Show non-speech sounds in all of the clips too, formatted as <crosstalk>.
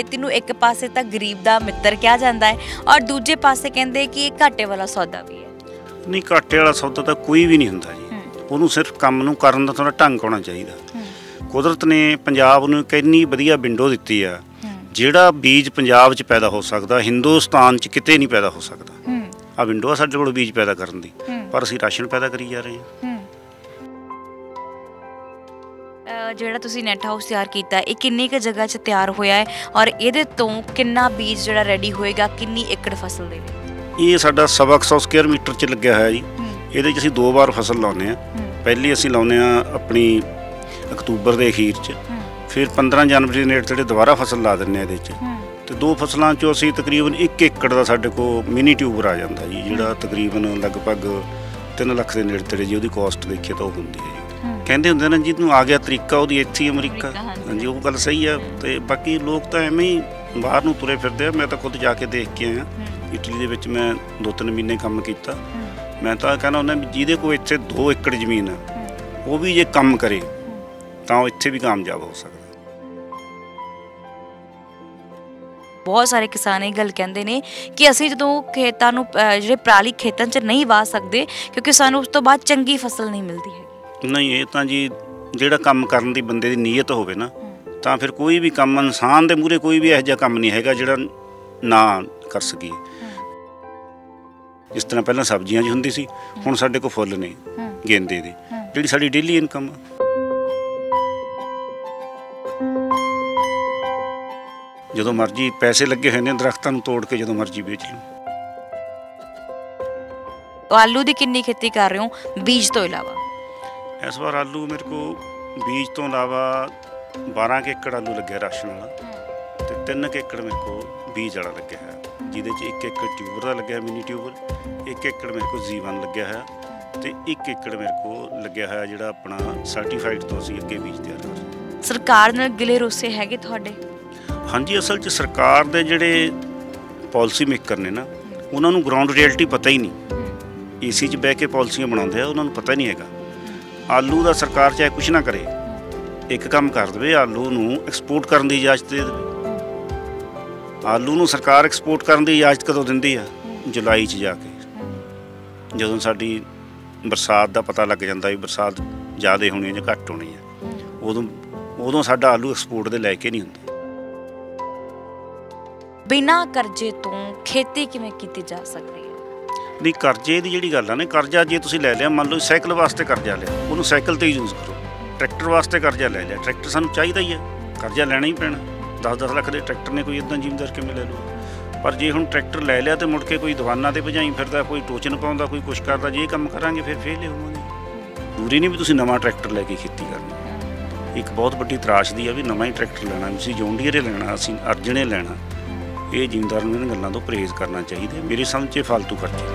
ਖੇਤੀ ਨੂੰ ਇੱਕ ਪਾਸੇ ਤਾਂ ਗਰੀਬ ਦਾ ਮਿੱਤਰ ਕਿਹਾ ਜਾਂਦਾ ਹੈ ਔਰ ਦੂਜੇ ਪਾਸੇ ਕਹਿੰਦੇ ਕਿ ਇਹ ਘਾਟੇ ਵਾਲਾ ਸੌਦਾ ਵੀ ਹੈ ਨਹੀਂ ਘਾਟੇ ਵਾਲਾ ਸੌਦਾ ਤਾਂ ਕੋਈ ਵੀ ਨਹੀਂ ਹੁੰਦਾ ਜੀ ਉਹਨੂੰ ਸਿਰਫ ਕੰਮ ਨੂੰ ਕਰਨ ਦਾ ਥੋੜਾ ਢੰਗ ਹੋਣਾ ਚਾਹੀਦਾ ਕੁਦਰਤ ਨੇ ਪੰਜਾਬ ਨੂੰ ਕਿੰਨੀ ਵਧੀਆ ਵਿੰਡੋ ਦਿੱਤੀ ਆ ਜਿਹੜਾ ਬੀਜ ਪੰਜਾਬ 'ਚ ਪੈਦਾ ਹੋ ਸਕਦਾ ਹਿੰਦੁਸਤਾਨ 'ਚ ਕਿਤੇ ਨਹੀਂ ਪੈਦਾ ਹੋ ਸਕਦਾ ਆ ਵਿੰਡੋ ਸਾਡੇ ਕੋਲ ਬੀਜ ਪੈਦਾ ਕਰਨ ਦੀ ਪਰ ਅਸੀਂ ਰਾਸ਼ਨ ਪੈਦਾ ਕਰੀ ਜਾ ਰਹੇ ਹਾਂ ਜਿਹੜਾ ਤੁਸੀਂ ਨੈਟ ਹਾਊਸ ਤਿਆਰ ਕੀਤਾ ਇਹ ਕਿੰਨੀ ਕੁ ਜਗ੍ਹਾ 'ਚ ਤਿਆਰ ਹੋਇਆ ਹੈ ਔਰ ਇਹਦੇ ਤੋਂ ਕਿੰਨਾ ਬੀਜ ਜਿਹੜਾ ਰੈਡੀ ਹੋਏਗਾ ਕਿੰਨੀ ਏਕੜ ਫਸਲ ਦੇ ਵਿੱਚ ਇਹ ਸਾਡਾ 700 ਸਕੁਅਰ ਮੀਟਰ 'ਚ ਲੱਗਿਆ ਹੋਇਆ ਜੀ ਇਹਦੇ 'ਚ ਅਸੀਂ ਦੋ ਵਾਰ ਫਸਲ ਲਾਉਂਦੇ ਆ ਪਹਿਲੀ ਅਸੀਂ ਲਾਉਂਦੇ ਆ ਆਪਣੀ ਅਕਤੂਬਰ ਦੇ ਅਖੀਰ 'ਚ ਫਿਰ 15 ਜਨਵਰੀ ਦੇ ਨੇੜੇ ਤੇੜੇ ਦੁਬਾਰਾ ਫਸਲ ਲਾ ਦਿੰਨੇ ਆ ਇਹਦੇ 'ਚ ਤੇ ਦੋ ਫਸਲਾਂ 'ਚੋਂ ਅਸੀਂ ਤਕਰੀਬਨ 1 ਏਕੜ ਦਾ ਸਾਡੇ ਕੋਲ ਮਿਨੀ ਟਿਊਬਰ ਆ ਜਾਂਦਾ ਜੀ ਜਿਹੜਾ ਤਕਰੀਬਨ ਲਗਭਗ 3 ਲੱਖ ਦੇ ਨੇੜੇ ਤੇੜੇ ਜੀ ਉਹਦੀ ਕਾਸਟ ਦੇਖੀਏ ਤਾਂ ਉਹ ਹੁੰਦੀ ਹੈ ਕਹਿੰਦੇ ਹੁੰਦੇ ਨੇ ਜਿਹਨੂੰ ਆ ਗਿਆ ਤਰੀਕਾ ਉਹਦੀ ਇੱਥੇ ਹੀ ਅਮਰੀਕਾ ਹਾਂਜੀ ਉਹ ਗੱਲ ਸਹੀ ਆ ਤੇ ਬਾਕੀ ਲੋਕ ਤਾਂ ਐਵੇਂ ਹੀ ਬਾਹਰ ਨੂੰ ਤੁਰੇ ਫਿਰਦੇ ਆ ਮੈਂ ਤਾਂ ਖੁਦ ਜਾ ਕੇ ਦੇਖ ਕੇ ਆਇਆ ਇਟਲੀ ਦੇ ਵਿੱਚ ਮੈਂ 2-3 ਮਹੀਨੇ ਕੰਮ ਕੀਤਾ ਮੈਂ ਤਾਂ ਕਹਿੰਦਾ ਉਹਨਾਂ ਜਿਹਦੇ ਕੋਲ ਇੱਥੇ 2 ਏਕੜ ਜ਼ਮੀਨ ਆ ਉਹ ਵੀ ਜੇ ਕੰਮ ਕਰੇ ਤਾਂ ਉਹ ਇੱਥੇ ਵੀ ਕਾਮਯਾਬ ਹੋ ਸਕਦਾ ਬਹੁਤ ਸਾਰੇ ਕਿਸਾਨ ਇਹ ਗੱਲ ਕਹਿੰਦੇ ਨੇ ਕਿ ਅਸੀਂ ਜਦੋਂ ਖੇਤਾਂ ਨੂੰ ਜਿਹੜੇ ਪ੍ਰਾਲੀ ਖੇਤਾਂ 'ਚ ਨਹੀਂ ਵਾ ਸਕਦੇ ਕਿਉਂਕਿ ਸਾਨੂੰ ਉਸ ਤੋਂ ਬਾਅਦ ਚੰਗੀ ਫਸਲ ਨਹੀਂ ਮਿਲਦੀ ਹੈ ਨਹੀਂ ਇਹ ਤਾਂ ਜੀ ਜਿਹੜਾ ਕੰਮ ਕਰਨ ਦੀ ਬੰਦੇ ਦੀ ਨੀਅਤ ਹੋਵੇ ਨਾ ਤਾਂ ਫਿਰ ਕੋਈ ਵੀ ਕੰਮ ਇਨਸਾਨ ਦੇ ਮੂਰੇ ਕੋਈ ਵੀ ਇਹੋ ਜਿਹਾ ਕੰਮ ਨਹੀਂ ਹੈਗਾ ਜਿਹੜਾ ਨਾ ਕਰ ਸਕੀਏ ਜਿਸ ਤਰ੍ਹਾਂ ਪਹਿਲਾਂ ਸਬਜ਼ੀਆਂ ਜੀ ਹੁੰਦੀ ਸੀ ਹੁਣ ਸਾਡੇ ਕੋਲ ਫੁੱਲ ਨੇ ਗੇਂਦੇ ਦੇ ਜਿਹੜੀ ਸਾਡੀ ਡੇਲੀ ਇਨਕਮ ਜਦੋਂ ਮਰਜ਼ੀ ਪੈਸੇ ਲੱਗੇ ਹੋਏ ਨੇ ਦਰਖਤਾਂ ਨੂੰ ਤੋੜ ਕੇ ਜਦੋਂ ਮਰਜ਼ੀ ਵੇਚ ਲਓ ਆਲੂ ਦੀ ਕਿੰਨੀ ਖੇਤੀ ਕਰ ਰਹੇ ਹੋ ਬੀਜ ਤੋਂ ਇਲਾਵਾ ਇਸ ਵਾਰ ਆਲੂ ਮੇਰੇ ਕੋ ਬੀਜ ਤੋਂ ਇਲਾਵਾ 12 ਏਕੜ ਆਲੂ ਲੱਗਿਆ ਰਾਸ਼ਨ ਵਾਲਾ ਤੇ 3 ਏਕੜ ਮੇਰੇ ਕੋ ਬੀਜ ਵਾਲਾ ਲੱਗਿਆ ਹੈ ਜਿਹਦੇ ਚ 1 ਏਕੜ ਟਿਊਬਰ ਦਾ ਲੱਗਿਆ ਮਿਨੀ ਟਿਊਬਰ 1 ਏਕੜ ਮੇਰੇ ਕੋ ਜੀਵਨ ਲੱਗਿਆ ਹੈ ਤੇ 1 ਏਕੜ ਮੇਰੇ ਕੋ ਲੱਗਿਆ ਹੈ ਜਿਹੜਾ ਆਪਣਾ ਸਰਟੀਫਾਈਡ ਤੋਂ ਅਸੀਂ ਅੱਗੇ ਬੀਜ ਤਿਆਰ ਕਰ ਸਰਕਾਰ ਨਾਲ ਗਿਲੇ ਰੋਸੇ ਹੈਗੇ ਤੁਹਾਡੇ ਹਾਂਜੀ ਅਸਲ 'ਚ ਸਰਕਾਰ ਦੇ ਜਿਹੜੇ ਪਾਲਿਸੀ ਮੇਕਰ ਨੇ ਨਾ ਉਹਨਾਂ ਨੂੰ ਗਰਾਊਂਡ ਰਿਐਲਿਟੀ ਪਤਾ ਹੀ ਨਹੀਂ ਏਸੀ 'ਚ ਬਹਿ ਕੇ ਪਾਲਿਸੀਆਂ ਬਣਾਉਂਦੇ ਆ ਉਹਨਾਂ ਨੂੰ ਪਤਾ ਨਹੀਂ ਹੈਗਾ ਆਲੂ ਦਾ ਸਰਕਾਰ ਚਾਹੇ ਕੁਝ ਨਾ ਕਰੇ ਇੱਕ ਕੰਮ ਕਰ ਦਵੇ ਆਲੂ ਨੂੰ ਐਕਸਪੋਰਟ ਕਰਨ ਦੀ ਇਜਾਜ਼ਤ ਦੇ ਦੇਵੇ ਆਲੂ ਨੂੰ ਸਰਕਾਰ ਐਕਸਪੋਰਟ ਕਰਨ ਦੀ ਇਜਾਜ਼ਤ ਕਦੋਂ ਦਿੰਦੀ ਆ ਜੁਲਾਈ 'ਚ ਜਾ ਕੇ ਜਦੋਂ ਸਾਡੀ ਬਰਸਾਤ ਦਾ ਪਤਾ ਲੱਗ ਜਾਂਦਾ ਵੀ ਬਰਸਾਤ ਜ਼ਿਆਦਾ ਹੋਣੀ ਹੈ ਜਾਂ ਘੱਟ ਹੋਣੀ ਹੈ ਉਦੋਂ ਉਦੋਂ ਸਾਡਾ ਆਲੂ ਐਕਸਪੋਰਟ ਦੇ ਲੈ ਕੇ ਨਹੀਂ ਹੁੰਦਾ ਬਿਨਾ ਕਰਜ਼ੇ ਤੋਂ ਖੇਤੀ ਕਿਵੇਂ ਕੀਤੀ ਜਾ ਸਕਦੀ ਨਹੀਂ ਕਰਜ਼ੇ ਦੀ ਜਿਹੜੀ ਗੱਲ ਆ ਨੇ ਕਰਜ਼ਾ ਜੇ ਤੁਸੀਂ ਲੈ ਲਿਆ ਮੰਨ ਲਓ ਸਾਈਕਲ ਵਾਸਤੇ ਕਰਜ਼ਾ ਲਿਆ ਉਹਨੂੰ ਸਾਈਕਲ ਤੇ ਯੂਜ਼ ਕਰੋ ਟਰੈਕਟਰ ਵਾਸਤੇ ਕਰਜ਼ਾ ਲੈ ਲਿਆ ਟਰੈਕਟਰ ਸਾਨੂੰ ਚਾਹੀਦਾ ਹੀ ਹੈ ਕਰਜ਼ਾ ਲੈਣਾ ਹੀ ਪੈਣਾ 10-10 ਲੱਖ ਦੇ ਟਰੈਕਟਰ ਨੇ ਕੋਈ ਇਦਾਂ ਜ਼ਿੰਮੇਦਾਰ ਕਿਵੇਂ ਲੈ ਲੂ ਪਰ ਜੇ ਹੁਣ ਟਰੈਕਟਰ ਲੈ ਲਿਆ ਤੇ ਮੁੜ ਕੇ ਕੋਈ ਦੁਕਾਨਾਂ ਤੇ ਭਜਾਈ ਫਿਰਦਾ ਕੋਈ ਟੋਚਨ ਪਾਉਂਦਾ ਕੋਈ ਕੁਛ ਕਰਦਾ ਜੇ ਇਹ ਕੰਮ ਕਰਾਂਗੇ ਫਿਰ ਫੇਲ ਹੋਵਾਂਗੇ ਦੂਰੀ ਨਹੀਂ ਵੀ ਤੁਸੀਂ ਨਵਾਂ ਟਰੈਕਟਰ ਲੈ ਕੇ ਖੇਤੀ ਕਰਨੀ ਇੱਕ ਬਹੁਤ ਵੱਡੀ ਤਰਾਸ਼ ਦੀ ਆ ਵੀ ਨਵਾਂ ਹੀ ਟਰੈਕਟਰ ਲੈਣਾ ਤੁਸੀਂ ਜੌਂਡੀਅਰ ਲੈਣਾ ਅਸੀਂ ਅਰਜਣੇ ਲੈਣਾ ये जिमीदार इन गलों को परहेज करना चाहिए मेरी समझ से फालतू खर्चे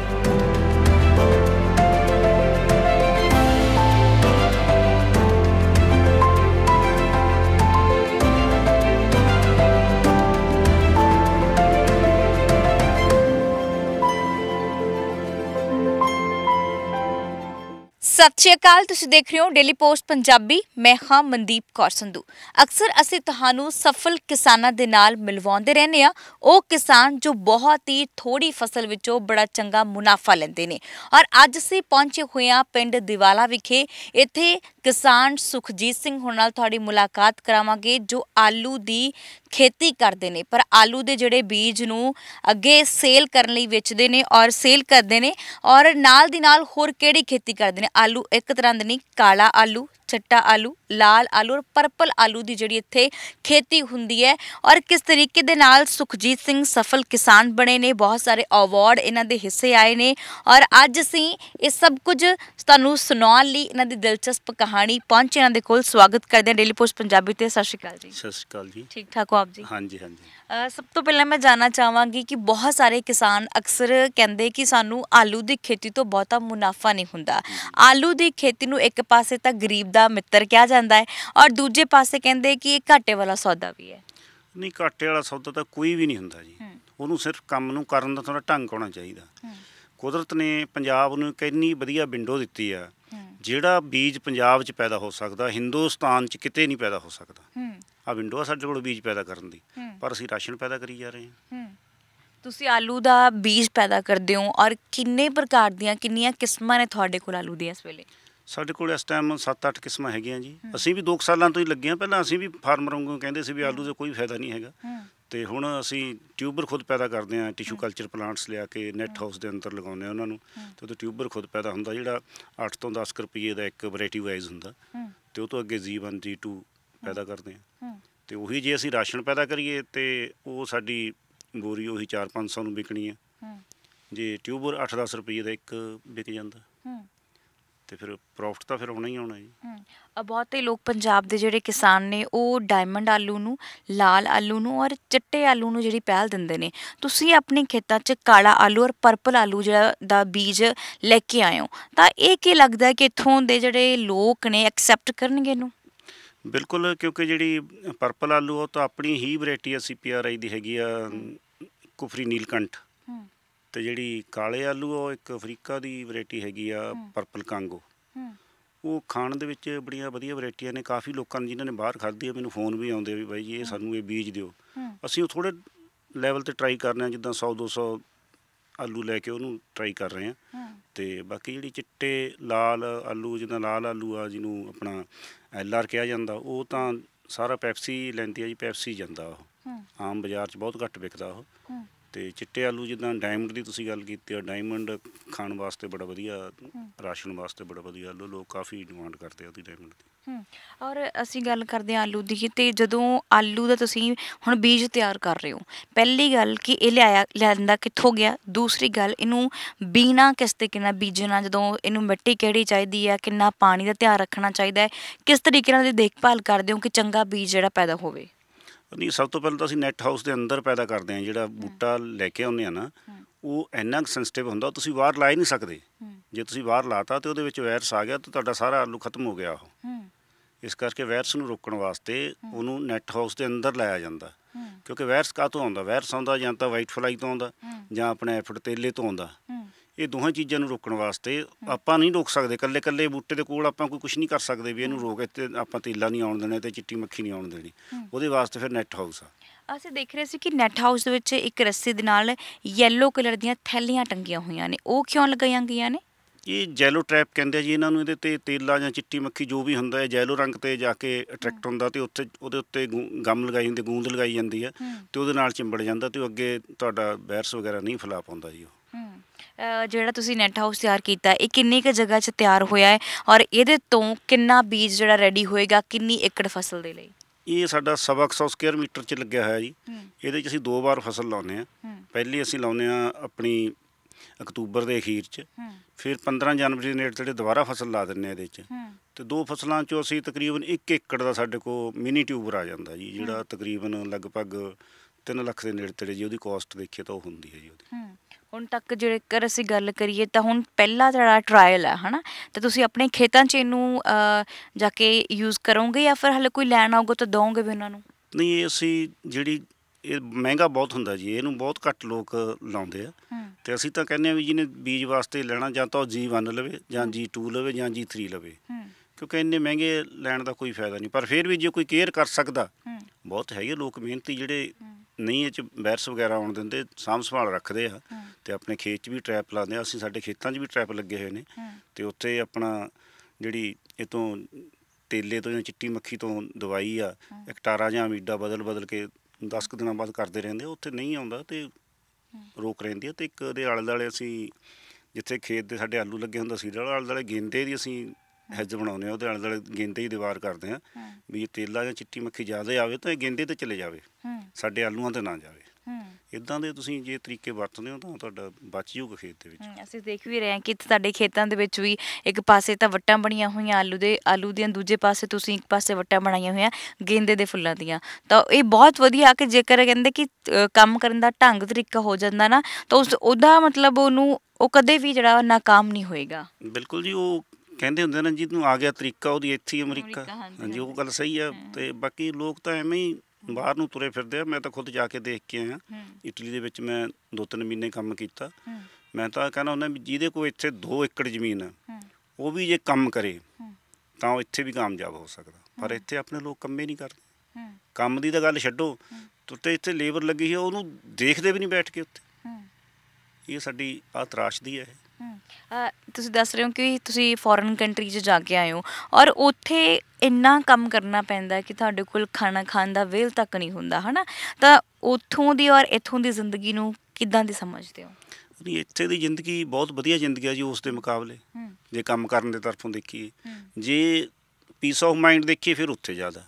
ਸ਼ੇਕਾਲ ਅਕਾਲ ਤੁਸੀਂ ਦੇਖ ਰਹੇ ਹੋ ਡੇਲੀ ਪੋਸਟ ਪੰਜਾਬੀ ਮੈਂ ਹਾਂ ਮਨਦੀਪ ਕੌਰ ਸੰਧੂ ਅਕਸਰ ਅਸੀਂ ਤੁਹਾਨੂੰ ਸਫਲ ਕਿਸਾਨਾਂ ਦੇ ਨਾਲ ਮਿਲਵਾਉਂਦੇ ਰਹਿੰਦੇ ਆ ਉਹ ਕਿਸਾਨ ਜੋ ਬਹੁਤ ਹੀ ਥੋੜੀ ਫਸਲ ਵਿੱਚੋਂ ਬੜਾ ਚੰਗਾ ਮੁਨਾਫਾ ਲੈਂਦੇ ਨੇ ਔਰ ਅੱਜ ਅਸੀਂ ਪਹੁੰਚੇ ਹੋਏ ਆ ਪਿੰਡ ਦਿਵਾਲਾ ਵਿਖੇ ਇੱਥੇ ਕਿਸਾਨ ਸੁਖਜੀਤ ਸਿੰਘ ਹੁਣ ਨਾਲ ਤੁਹਾਡੀ ਮੁਲਾਕਾਤ ਕਰਾਵਾਂਗੇ ਜੋ ਆਲੂ ਦੀ ਖੇਤੀ ਕਰਦੇ ਨੇ ਪਰ ਆਲੂ ਦੇ ਜਿਹੜੇ ਬੀਜ ਨੂੰ ਅੱਗੇ ਸੇਲ ਕਰਨ ਲਈ ਵੇਚਦੇ ਨੇ ਔਰ ਸੇਲ ਕਰਦੇ ਨੇ ਔਰ ਨਾਲ ਦੀ ਨਾਲ ਹੋਰ ਕਿਹੜੀ ਖੇਤੀ ਕਰਦੇ ਨੇ ਆਲੂ ਇੱਕ ਤਰ੍ਹਾਂ ਦੇ ਨਹੀਂ ਕਾਲਾ ਆਲੂ ਚਿੱਟਾ ਆਲੂ ਲਾਲ ਆਲੂ ਔਰ ਪਰਪਲ ਆਲੂ ਦੀ ਜਿਹੜੀ ਇੱਥੇ ਖੇਤੀ ਹੁੰਦੀ ਹੈ ਔਰ ਕਿਸ ਤਰੀਕੇ ਦੇ ਨਾਲ ਸੁਖਜੀਤ ਸਿੰਘ ਸਫਲ ਕਿਸਾਨ ਬਣੇ ਨੇ ਬਹੁਤ ਸਾਰੇ ਅਵਾਰਡ ਇਹਨਾਂ ਦੇ ਹਿੱਸੇ ਆਏ ਨੇ ਔਰ ਅੱਜ ਅਸੀਂ ਇਹ ਸਭ ਕੁਝ ਤੁਹਾਨੂੰ ਸੁਣਾਉਣ ਲਈ ਇਹਨਾਂ ਦੀ ਦਿਲਚਸਪ ਕਹਾਣੀ ਪਹੁੰਚੇ ਇਹਨਾਂ ਦੇ ਕੋਲ ਸਵਾਗਤ ਕਰਦੇ ਹਾਂ ਡੇਲੀ ਪੋਸਟ ਪੰਜਾਬੀ ਤੇ ਸਤਿ ਸ਼੍ਰੀ ਅਕਾਲ ਜੀ ਸਤਿ ਸ਼੍ਰੀ ਅਕਾਲ ਜੀ ਠੀਕ ਠਾਕ ਹੋ ਆਪ ਜੀ ਹਾਂਜੀ ਹਾਂਜੀ ਸਭ ਤੋਂ ਪਹਿਲਾਂ ਮੈਂ ਜਾਨਣਾ ਚਾਹਾਂਗੀ ਕਿ ਬਹੁਤ ਸਾਰੇ ਕਿਸਾਨ ਅਕਸਰ ਕਹਿੰਦੇ ਕਿ ਸਾਨੂੰ ਆਲੂ ਦੀ ਖੇਤੀ ਤੋਂ ਬਹੁਤਾ ਮੁਨਾਫਾ ਨਹੀਂ ਹੁੰਦਾ ਆਲੂ ਦੀ ਖੇਤੀ ਨੂੰ ਇੱਕ ਪਾਸੇ ਤਾਂ ਗਰੀਬ ਦਾ ਮਿੱਤਰ ਕਿਹਾ ਜਾਂਦਾ ਹੈ ਔਰ ਦੂਜੇ ਪਾਸੇ ਕਹਿੰਦੇ ਕਿ ਇਹ ਘਾਟੇ ਵਾਲਾ ਸੌਦਾ ਵੀ ਹੈ ਨਹੀਂ ਘਾਟੇ ਵਾਲਾ ਸੌਦਾ ਤਾਂ ਕੋਈ ਵੀ ਨਹੀਂ ਹੁੰਦਾ ਜੀ ਉਹਨੂੰ ਸਿਰਫ ਕੰਮ ਨੂੰ ਕਰਨ ਦਾ ਥੋੜਾ ਢੰਗ ਹੋਣਾ ਚਾਹੀਦਾ ਕੁਦਰਤ ਨੇ ਪੰਜਾਬ ਨੂੰ ਕਿੰਨੀ ਵਧੀਆ ਵਿੰਡੋ ਦਿੱਤੀ ਆ ਜਿਹੜਾ ਬੀਜ ਪੰਜਾਬ 'ਚ ਪੈਦਾ ਹੋ ਸਕਦਾ ਹਿੰਦੁਸਤਾਨ 'ਚ ਕਿਤੇ ਨਹੀਂ ਪੈਦਾ ਹੋ ਸਕਦਾ ਆ ਵਿੰਡੋ ਆ ਸਾਡੇ ਕੋਲ ਬੀਜ ਪੈਦਾ ਕਰਨ ਦੀ ਪਰ ਅਸੀਂ ਰਾਸ਼ਨ ਪੈਦਾ ਕਰੀ ਜਾ ਰਹੇ ਹਾਂ ਤੁਸੀਂ ਆਲੂ ਦਾ ਬੀਜ ਪੈਦਾ ਕਰਦੇ ਹੋ ਔਰ ਕਿੰਨੇ ਪ੍ਰਕਾਰ ਦੀਆਂ ਕਿੰਨੀਆਂ ਕਿਸਮਾਂ ਨੇ ਤੁਹਾਡੇ ਕੋਲ ਆਲੂ ਦੀਆਂ ਇਸ ਵੇਲੇ ਸਾਡੇ ਕੋਲ ਇਸ ਟਾਈਮ 7-8 ਕਿਸਮਾਂ ਹੈਗੀਆਂ ਜੀ ਅਸੀਂ ਵੀ 2 ਸਾਲਾਂ ਤੋਂ ਹੀ ਲੱਗੇ ਆ ਪਹਿਲਾਂ ਅਸੀਂ ਵੀ ਫਾਰਮਰ ਵਾਂਗੂ ਕਹਿੰਦੇ ਸੀ ਵੀ ਆਲੂ ਦਾ ਕੋਈ ਫਾਇਦਾ ਨਹੀਂ ਹੈਗਾ ਤੇ ਹੁਣ ਅਸੀਂ ਟਿਊਬਰ ਖੁਦ ਪੈਦਾ ਕਰਦੇ ਆ ਟਿਸ਼ੂ ਕਲਚਰ ਪਲਾਂਟਸ ਲਿਆ ਕੇ ਨੈਟ ਹਾਊਸ ਦੇ ਅੰਦਰ ਲਗਾਉਂਦੇ ਆ ਉਹਨਾਂ ਨੂੰ ਤੇ ਉਹ ਟਿਊਬਰ ਖੁਦ ਪੈਦਾ ਹੁੰਦਾ ਜਿਹੜਾ 8 ਤੋਂ 10 ਰੁਪਏ ਦਾ ਇੱਕ ਵੈਰਾਈਟੀ ਵਾਈਜ਼ ਹੁੰਦਾ ਤੇ ਉਹ ਤੋਂ ਅੱਗੇ ਜੀ 2 ਪੈਦਾ ਕਰਦੇ ਆ ਤੇ ਉਹੀ ਜੇ ਅਸੀਂ ਰਾਸ਼ਨ ਪੈਦਾ ਕਰੀਏ ਤੇ ਉਹ ਸਾਡੀ ਬੋਰੀ ਉਹੀ 4-500 ਨੂੰ ਵਿਕਣੀ ਆ ਜੇ ਟਿਊਬਰ 8-10 ਰੁਪਏ ਦਾ ਇੱਕ ਵਿਕ ਜਾਂਦਾ ਤੇ ਫਿਰ ਪ੍ਰੋਫਿਟ ਤਾਂ ਫਿਰ ਹੋਣਾ ਹੀ ਹੋਣਾ ਜੀ ਬਹੁਤੇ ਲੋਕ ਪੰਜਾਬ ਦੇ ਜਿਹੜੇ ਕਿਸਾਨ ਨੇ ਉਹ ਡਾਇਮੰਡ ਆਲੂ ਨੂੰ ਲਾਲ ਆਲੂ ਨੂੰ ਔਰ ਚਿੱਟੇ ਆਲੂ ਨੂੰ ਜਿਹੜੀ ਪਹਿਲ ਦਿੰਦੇ ਨੇ ਤੁਸੀਂ ਆਪਣੇ ਖੇਤਾਂ 'ਚ ਕਾਲਾ ਆਲੂ ਔਰ ਪਰਪਲ ਆਲੂ ਜਿਹੜਾ ਦਾ ਬੀਜ ਲੈ ਕੇ ਆਏ ਹੋ ਤਾਂ ਇਹ ਕੀ ਲੱਗਦਾ ਕਿ ਇਥੋਂ ਦੇ ਜਿਹੜੇ ਲੋਕ ਨੇ ਐਕਸੈਪਟ ਕਰਨਗੇ ਇਹਨੂੰ ਬਿਲਕੁਲ ਕਿਉਂਕਿ ਜਿਹੜੀ ਪਰਪਲ ਆਲੂ ਉਹ ਤਾਂ ਆਪਣੀ ਹੀ ਵੈਰਾਈਟੀ ਹੈ ਸੀਪੀਆਰਆਈ ਦੀ ਹੈਗੀ ਆ ਕੁਫਰੀ ਨੀਲਕੰਠ ਤੇ ਜਿਹੜੀ ਕਾਲੇ ਆਲੂ ਉਹ ਇੱਕ ਅਫਰੀਕਾ ਦੀ ਵੈਰਾਈਟੀ ਹੈਗੀ ਆ ਪਰਪਲ ਕਾਂਗੋ ਉਹ ਖਾਣ ਦੇ ਵਿੱਚ ਬੜੀਆਂ ਵਧੀਆ ਵੈਰਾਈਟੀਆਂ ਨੇ ਕਾਫੀ ਲੋਕਾਂ ਨੇ ਜਿਨ੍ਹਾਂ ਨੇ ਬਾਹਰ ਖਾਧੀ ਆ ਮੈਨੂੰ ਫੋਨ ਵੀ ਆਉਂਦੇ ਵੀ ਬਾਈ ਜੀ ਇਹ ਸਾਨੂੰ ਇਹ ਬੀਜ ਦਿਓ ਅਸੀਂ ਉਹ ਥੋੜੇ ਲੈਵਲ ਤੇ ਟਰਾਈ ਕਰ ਰਹੇ ਆ ਜਿੱਦਾਂ 100 200 ਆਲੂ ਲੈ ਕੇ ਉਹਨੂੰ ਟਰਾਈ ਕਰ ਰਹੇ ਆ ਤੇ ਬਾਕੀ ਜਿਹੜੀ ਚਿੱਟੇ ਲਾਲ ਆਲੂ ਜਿੱਦਾਂ ਲਾਲ ਆਲੂ ਆ ਜਿਹਨੂੰ ਆਪਣਾ ਐਲ ਆਰ ਕਿਹਾ ਜਾਂਦਾ ਉਹ ਤਾਂ ਸਾਰਾ ਪੈਪਸੀ ਲੈਂਦੀ ਆ ਜੀ ਪੈਪਸੀ ਜਾਂਦਾ ਉਹ ਆਮ ਬਾਜ਼ਾਰ 'ਚ ਬਹੁਤ ਘੱਟ ਵਿਕਦਾ ਉਹ ਤੇ ਚਿੱਟੇ ਆਲੂ ਜਿੱਦਾਂ ਡਾਇਮੰਡ ਦੀ ਤੁਸੀਂ ਗੱਲ ਕੀਤੀ ਆ ਡਾਇਮੰਡ ਖਾਣ ਵਾਸਤੇ ਬੜਾ ਵਧੀਆ ਰਾਸ਼ਨ ਵਾਸਤੇ ਬੜਾ ਵਧੀਆ ਆਲੂ ਲੋਕ ਕਾਫੀ ਡਿਮਾਂਡ ਕਰਦੇ ਆ ਉਹਦੀ ਡਾਇਮੰਡ ਦੀ ਔਰ ਅਸੀਂ ਗੱਲ ਕਰਦੇ ਆ ਆਲੂ ਦੀ ਤੇ ਜਦੋਂ ਆਲੂ ਦਾ ਤੁਸੀਂ ਹੁਣ ਬੀਜ ਤਿਆਰ ਕਰ ਰਹੇ ਹੋ ਪਹਿਲੀ ਗੱਲ ਕਿ ਇਹ ਲਿਆਇਆ ਲੈਂਦਾ ਕਿੱਥੋਂ ਗਿਆ ਦੂਸਰੀ ਗੱਲ ਇਹਨੂੰ ਬੀਨਾ ਕਿਸ ਤਰੀਕੇ ਨਾਲ ਬੀਜਣਾ ਜਦੋਂ ਇਹਨੂੰ ਮਿੱਟੀ ਕਿਹੜੀ ਚਾਹੀਦੀ ਆ ਕਿੰਨਾ ਪਾਣੀ ਦਾ ਧਿਆਨ ਰੱਖਣਾ ਚਾਹੀਦਾ ਹੈ ਕਿਸ ਤਰੀਕੇ ਨਾਲ ਦੀ ਦੇਖਭਾਲ ਕਰਦੇ ਹੋ ਕਿ ਚੰਗਾ ਬੀਜ ਜਿਹੜਾ ਪੈਦਾ ਹੋਵੇ ਨਹੀਂ ਸਭ ਤੋਂ ਪਹਿਲਾਂ ਤਾਂ ਅਸੀਂ ਨੈਟ ਹਾਊਸ ਦੇ ਅੰਦਰ ਪੈਦਾ ਕਰਦੇ ਆ ਜਿਹੜਾ ਬੂਟਾ ਲੈ ਕੇ ਆਉਂਦੇ ਆ ਨਾ ਉਹ ਇੰਨਾ ਸੈਂਸਿਟਿਵ ਹੁੰਦਾ ਤੁਸੀਂ ਬਾਹਰ ਲਾ ਹੀ ਨਹੀਂ ਸਕਦੇ ਜੇ ਤੁਸੀਂ ਬਾਹਰ ਲਾਤਾ ਤੇ ਉਹਦੇ ਵਿੱਚ ਵਾਇਰਸ ਆ ਗਿਆ ਤਾਂ ਤੁਹਾਡਾ ਸਾਰਾ ਆਲੂ ਖਤਮ ਹੋ ਗਿਆ ਉਹ ਇਸ ਕਰਕੇ ਵਾਇਰਸ ਨੂੰ ਰੋਕਣ ਵਾਸਤੇ ਉਹਨੂੰ ਨੈਟ ਹਾਊਸ ਦੇ ਅੰਦਰ ਲਾਇਆ ਜਾਂਦਾ ਕਿਉਂਕਿ ਵਾਇਰਸ ਕਾਹ ਤੋਂ ਆਉਂਦਾ ਵਾਇਰਸ ਆਉਂਦਾ ਜਾਂ ਤਾਂ ਵਾਈਟ ਫਲਾਈ ਤੋਂ ਆਉਂਦਾ ਜਾਂ ਆਪਣੇ ਐਫਟ ਤੇਲੇ ਤੋਂ ਆਉਂਦਾ ਇਹ ਦੋਹਾਂ ਚੀਜ਼ਾਂ ਨੂੰ ਰੋਕਣ ਵਾਸਤੇ ਆਪਾਂ ਨਹੀਂ ਰੋਕ ਸਕਦੇ ਕੱਲੇ ਕੱਲੇ ਬੂਟੇ ਦੇ ਕੋਲ ਆਪਾਂ ਕੋਈ ਕੁਝ ਨਹੀਂ ਕਰ ਸਕਦੇ ਵੀ ਇਹਨੂੰ ਰੋਕ ਇੱਥੇ ਆਪਾਂ ਤੇਲਾ ਨਹੀਂ ਆਉਣ ਦੇਣਾ ਤੇ ਚਿੱਟੀ ਮੱਖੀ ਨਹੀਂ ਆਉਣ ਦੇਣੀ ਉਹਦੇ ਵਾਸਤੇ ਫਿਰ ਨੈਟ ਹਾਊਸ ਆ ਅਸੀਂ ਦੇਖ ਰਹੇ ਸੀ ਕਿ ਨੈਟ ਹਾਊਸ ਦੇ ਵਿੱਚ ਇੱਕ ਰੱਸੀ ਦੇ ਨਾਲ ਯੈਲੋ ਕਲਰ ਦੀਆਂ ਥੈਲੀਆਂ ਟੰਗੀਆਂ ਹੋਈਆਂ ਨੇ ਉਹ ਕਿਉਂ ਲਗਾਈਆਂ ਗਈਆਂ ਨੇ ਇਹ ਜੈਲੋ ਟ੍ਰੈਪ ਕਹਿੰਦੇ ਆ ਜੀ ਇਹਨਾਂ ਨੂੰ ਇਹਦੇ ਤੇ ਤੇਲਾ ਜਾਂ ਚਿੱਟੀ ਮੱਖੀ ਜੋ ਵੀ ਹੁੰਦਾ ਹੈ ਜੈਲੋ ਰੰਗ ਤੇ ਜਾ ਕੇ ਅਟਰੈਕਟ ਹੁੰਦਾ ਤੇ ਉੱਥੇ ਉਹਦੇ ਉੱਤੇ ਗਮ ਲਗਾਈ ਹੁੰਦੀ ਗੂੰਦ ਲਗਾਈ ਜਾਂਦੀ ਆ ਤੇ ਉਹਦੇ ਨਾਲ ਚਿੰਬੜ ਜਾਂਦਾ ਤੇ ਅੱਗੇ ਤੁਹਾਡਾ ਵਾਇਰਸ ਵਗੈਰਾ ਨਹੀਂ ਫਲਾ ਪਾਉਂਦਾ ਜੀ ਉਹ ਜਿਹੜਾ ਤੁਸੀਂ ਨੈਟ ਹਾਊਸ ਤਿਆਰ ਕੀਤਾ ਇਹ ਕਿੰਨੀ ਕੁ ਜਗ੍ਹਾ 'ਚ ਤਿਆਰ ਹੋਇਆ ਹੈ ਔਰ ਇਹਦੇ ਤੋਂ ਕਿੰਨਾ ਬੀਜ ਜਿਹੜਾ ਰੈਡੀ ਹੋਏਗਾ ਕਿੰਨੀ ਏਕੜ ਫਸਲ ਦੇ ਲਈ ਇਹ ਸਾਡਾ 700 ਸਕੁਅਰ ਮੀਟਰ 'ਚ ਲੱਗਿਆ ਹੋਇਆ ਜੀ ਇਹਦੇ 'ਚ ਅਸੀਂ ਦੋ ਵਾਰ ਫਸਲ ਲਾਉਨੇ ਆ ਪਹਿਲੀ ਅਸੀਂ ਲਾਉਨੇ ਆ ਆਪਣੀ ਅਕਤੂਬਰ ਦੇ ਅਖੀਰ 'ਚ ਫਿਰ 15 ਜਨਵਰੀ ਦੇ ਨੇੜੇ-ਤੇੜੇ ਦੁਬਾਰਾ ਫਸਲ ਲਾ ਦਿੰਨੇ ਆ ਇਹਦੇ 'ਚ ਤੇ ਦੋ ਫਸਲਾਂ 'ਚੋਂ ਅਸੀਂ ਤਕਰੀਬਨ 1 ਏਕੜ ਦਾ ਸਾਡੇ ਕੋਲ ਮਿਨੀ ਟਿਊਬਰ ਆ ਜਾਂਦਾ ਜੀ ਜਿਹੜਾ ਤਕਰੀਬਨ ਲਗਭਗ 3 ਲੱਖ ਦੇ ਨੇੜੇ-ਤੇੜੇ ਜੀ ਉਹਦੀ ਕਾਸਟ ਦੇਖੀਏ ਤਾਂ ਉਹ ਹੁੰਦੀ ਹੈ ਜੀ ਉਹਦੀ ਹੁਣ ਤੱਕ ਜਿਹੜੇ ਕਰ ਅਸੀਂ ਗੱਲ ਕਰੀਏ ਤਾਂ ਹੁਣ ਪਹਿਲਾ ਜਿਹੜਾ ਟ੍ਰਾਇਲ ਹੈ ਹਨਾ ਤੇ ਤੁਸੀਂ ਆਪਣੇ ਖੇਤਾਂ 'ਚ ਇਹਨੂੰ ਜਾ ਕੇ ਯੂਜ਼ ਕਰੋਗੇ ਜਾਂ ਫਿਰ ਹਲੇ ਕੋਈ ਲੈਣ ਆਊਗਾ ਤਾਂ ਦੋਗੇ ਵੀ ਉਹਨਾਂ ਨੂੰ ਨਹੀਂ ਇਹ ਅਸੀਂ ਜਿਹੜੀ ਇਹ ਮਹਿੰਗਾ ਬਹੁਤ ਹੁੰਦਾ ਜੀ ਇਹਨੂੰ ਬਹੁਤ ਘੱਟ ਲੋਕ ਲਾਉਂਦੇ ਆ ਤੇ ਅਸੀਂ ਤਾਂ ਕਹਿੰਦੇ ਆ ਵੀ ਜਿਹਨੇ ਬੀਜ ਵਾਸਤੇ ਲੈਣਾ ਜਾਂ ਤਾਂ ਉਹ G1 ਲਵੇ ਜਾਂ G2 ਲਵੇ ਜਾਂ G3 ਲਵੇ ਕਿਉਂਕਿ ਇੰਨੇ ਮਹਿੰਗੇ ਲੈਣ ਦਾ ਕੋਈ ਫਾਇਦਾ ਨਹੀਂ ਪਰ ਫਿਰ ਵੀ ਜੇ ਕੋਈ ਕੇਅਰ ਕਰ ਸਕਦਾ ਬਹੁਤ ਹੈਗੇ ਲੋਕ ਮਿਹਨਤੀ ਜਿਹੜੇ ਨਹੀਂ ਇਹ ਚ ਬੈਰਸ ਵਗੈਰਾ ਆਉਣ ਦਿੰਦੇ ਸਾਮ ਸੰਭਾਲ ਰੱਖਦੇ ਆ ਤੇ ਆਪਣੇ ਖੇਤ 'ਚ ਵੀ ਟ੍ਰੈਪ ਲਾਉਂਦੇ ਆ ਅਸੀਂ ਸਾਡੇ ਖੇਤਾਂ 'ਚ ਵੀ ਟ੍ਰੈਪ ਲੱਗੇ ਹੋਏ ਨੇ ਤੇ ਉੱਥੇ ਆਪਣਾ ਜਿਹੜੀ ਇਹ ਤੋਂ ਤੇਲੇ ਤੋਂ ਜਾਂ ਚਿੱਟੀ ਮੱਖੀ ਤੋਂ ਦਵਾਈ ਆ ਇਕਟਾਰਾ ਜਾਂ ਅਮੀਡਾ ਬਦਲ ਬਦਲ ਕੇ 10 ਕੁ ਦਿਨਾਂ ਬਾਅਦ ਕਰਦੇ ਰਹਿੰਦੇ ਉੱਥੇ ਨਹੀਂ ਆਉਂਦਾ ਤੇ ਰੋਕ ਰਹਿੰਦੀ ਆ ਤੇ ਇੱਕ ਦੇ ਆਲੇ ਦਾਲੇ ਅਸੀਂ ਜਿੱਥੇ ਖੇਤ ਦੇ ਸਾਡੇ ਆਲੂ ਲੱਗੇ ਹੁੰਦਾ ਸੀ ਆਲੇ ਦਾਲੇ ਗੇਂਦੇ ਦੀ ਅਸੀਂ ਹੈਜ ਬਣਾਉਨੇ ਉਹਦੇ ਨਾਲ ਨਾਲ ਗੇਂਦੇ ਦੀ ਦੀਵਾਰ ਕਰਦੇ ਆ ਵੀ ਤੇਲਾ ਜਾਂ ਚਿੱਟੀ ਮੱਖੀ ਜ਼ਿਆਦਾ ਆਵੇ ਤਾਂ ਇਹ ਗੇਂਦੇ ਤੇ ਚਲੇ ਜਾਵੇ ਸਾਡੇ ਆਲੂਆਂ ਤੇ ਨਾ ਜਾਵੇ ਇਦਾਂ ਦੇ ਤੁਸੀਂ ਜੇ ਤਰੀਕੇ ਵਰਤਦੇ ਹੋ ਤਾਂ ਤੁਹਾਡਾ ਬਚ ਜੂਗਾ ਖੇਤ ਦੇ ਵਿੱਚ ਅਸੀਂ ਦੇਖ ਵੀ ਰਹੇ ਹਾਂ ਕਿ ਤੁਹਾਡੇ ਖੇਤਾਂ ਦੇ ਵਿੱਚ ਵੀ ਇੱਕ ਪਾਸੇ ਤਾਂ ਵੱਟਾਂ ਬਣੀਆਂ ਹੋਈਆਂ ਆਲੂ ਦੇ ਆਲੂ ਦੀਆਂ ਦੂਜੇ ਪਾਸੇ ਤੁਸੀਂ ਇੱਕ ਪਾਸੇ ਵੱਟਾਂ ਬਣਾਈਆਂ ਹੋਈਆਂ ਗੇਂਦੇ ਦੇ ਫੁੱਲਾਂ ਦੀਆਂ ਤਾਂ ਇਹ ਬਹੁਤ ਵਧੀਆ ਕਿ ਜੇਕਰ ਕਹਿੰਦੇ ਕਿ ਕੰਮ ਕਰਨ ਦਾ ਢੰਗ ਤਰੀਕਾ ਹੋ ਜਾਂਦਾ ਨਾ ਤਾਂ ਉਸ ਉਹਦਾ ਮਤਲਬ ਉਹਨੂੰ ਉਹ ਕਦੇ ਵੀ ਜਿਹੜਾ ਨਾਕਾਮ ਨਹੀਂ ਹੋਏਗਾ ਬਿਲਕੁਲ ਜੀ ਉਹ ਕਹਿੰਦੇ ਹੁੰਦੇ ਨੇ ਜਿਹਨੂੰ ਆ ਗਿਆ ਤਰੀਕਾ ਉਹਦੀ ਇੱਥੇ ਹੀ ਅਮਰੀਕਾ ਹਾਂਜੀ ਉਹ ਗੱਲ ਸਹੀ ਆ ਤੇ ਬਾਕੀ ਲੋਕ ਤਾਂ ਐਵੇਂ ਹੀ ਬਾਹਰ ਨੂੰ ਤੁਰੇ ਫਿਰਦੇ ਆ ਮੈਂ ਤਾਂ ਖੁਦ ਜਾ ਕੇ ਦੇਖ ਕੇ ਆਇਆ ਇਟਲੀ ਦੇ ਵਿੱਚ ਮੈਂ ਦੋ ਤਿੰਨ ਮਹੀਨੇ ਕੰਮ ਕੀਤਾ ਮੈਂ ਤਾਂ ਕਹਿੰਦਾ ਹੁੰਦਾ ਵੀ ਜਿਹਦੇ ਕੋਲ ਇੱਥੇ 2 ਏਕੜ ਜ਼ਮੀਨ ਆ ਉਹ ਵੀ ਜੇ ਕੰਮ ਕਰੇ ਤਾਂ ਉਹ ਇੱਥੇ ਵੀ ਕਾਮਯਾਬ ਹੋ ਸਕਦਾ ਪਰ ਇੱਥੇ ਆਪਣੇ ਲੋਕ ਕੰਮੇ ਨਹੀਂ ਕਰਦੇ ਕੰਮ ਦੀ ਤਾਂ ਗੱਲ ਛੱਡੋ ਤੁੱਤੇ ਇੱਥੇ ਲੇਬਰ ਲੱਗੀ ਹੈ ਉਹਨੂੰ ਦੇਖਦੇ ਵੀ ਨਹੀਂ ਬੈਠ ਕੇ ਉੱਥੇ ਇਹ ਸਾਡੀ ਆਤਰਾਸ਼ ਦੀ ਹੈ ਤੁਸੀਂ ਦੱਸ ਰਹੇ ਹੋ ਕਿ ਤੁਸੀਂ ਫੋਰਨ ਕੰਟਰੀ 'ਚ ਜਾ ਕੇ ਆਏ ਹੋ ਔਰ ਉੱਥੇ ਇੰਨਾ ਕੰਮ ਕਰਨਾ ਪੈਂਦਾ ਕਿ ਤੁਹਾਡੇ ਕੋਲ ਖਾਣਾ ਖਾਣ ਦਾ ਵੇਲ ਤੱਕ ਨਹੀਂ ਹੁੰਦਾ ਹਨਾ ਤਾਂ ਉੱਥੋਂ ਦੀ ਔਰ ਇੱਥੋਂ ਦੀ ਜ਼ਿੰਦਗੀ ਨੂੰ ਕਿੱਦਾਂ ਦੀ ਸਮਝਦੇ ਹੋ ਨਹੀਂ ਇੱਥੇ ਦੀ ਜ਼ਿੰਦਗੀ ਬਹੁਤ ਵਧੀਆ ਜ਼ਿੰਦਗੀ ਹੈ ਜੀ ਉਸ ਦੇ ਮੁਕਾਬਲੇ ਜੇ ਕੰਮ ਕਰਨ ਦੇ ਤਰਫੋਂ ਦੇਖੀਏ ਜੇ ਪੀਸ ਆਫ ਮਾਈਂਡ ਦੇਖੀਏ ਫਿਰ ਉੱਥੇ ਜ਼ਿਆਦਾ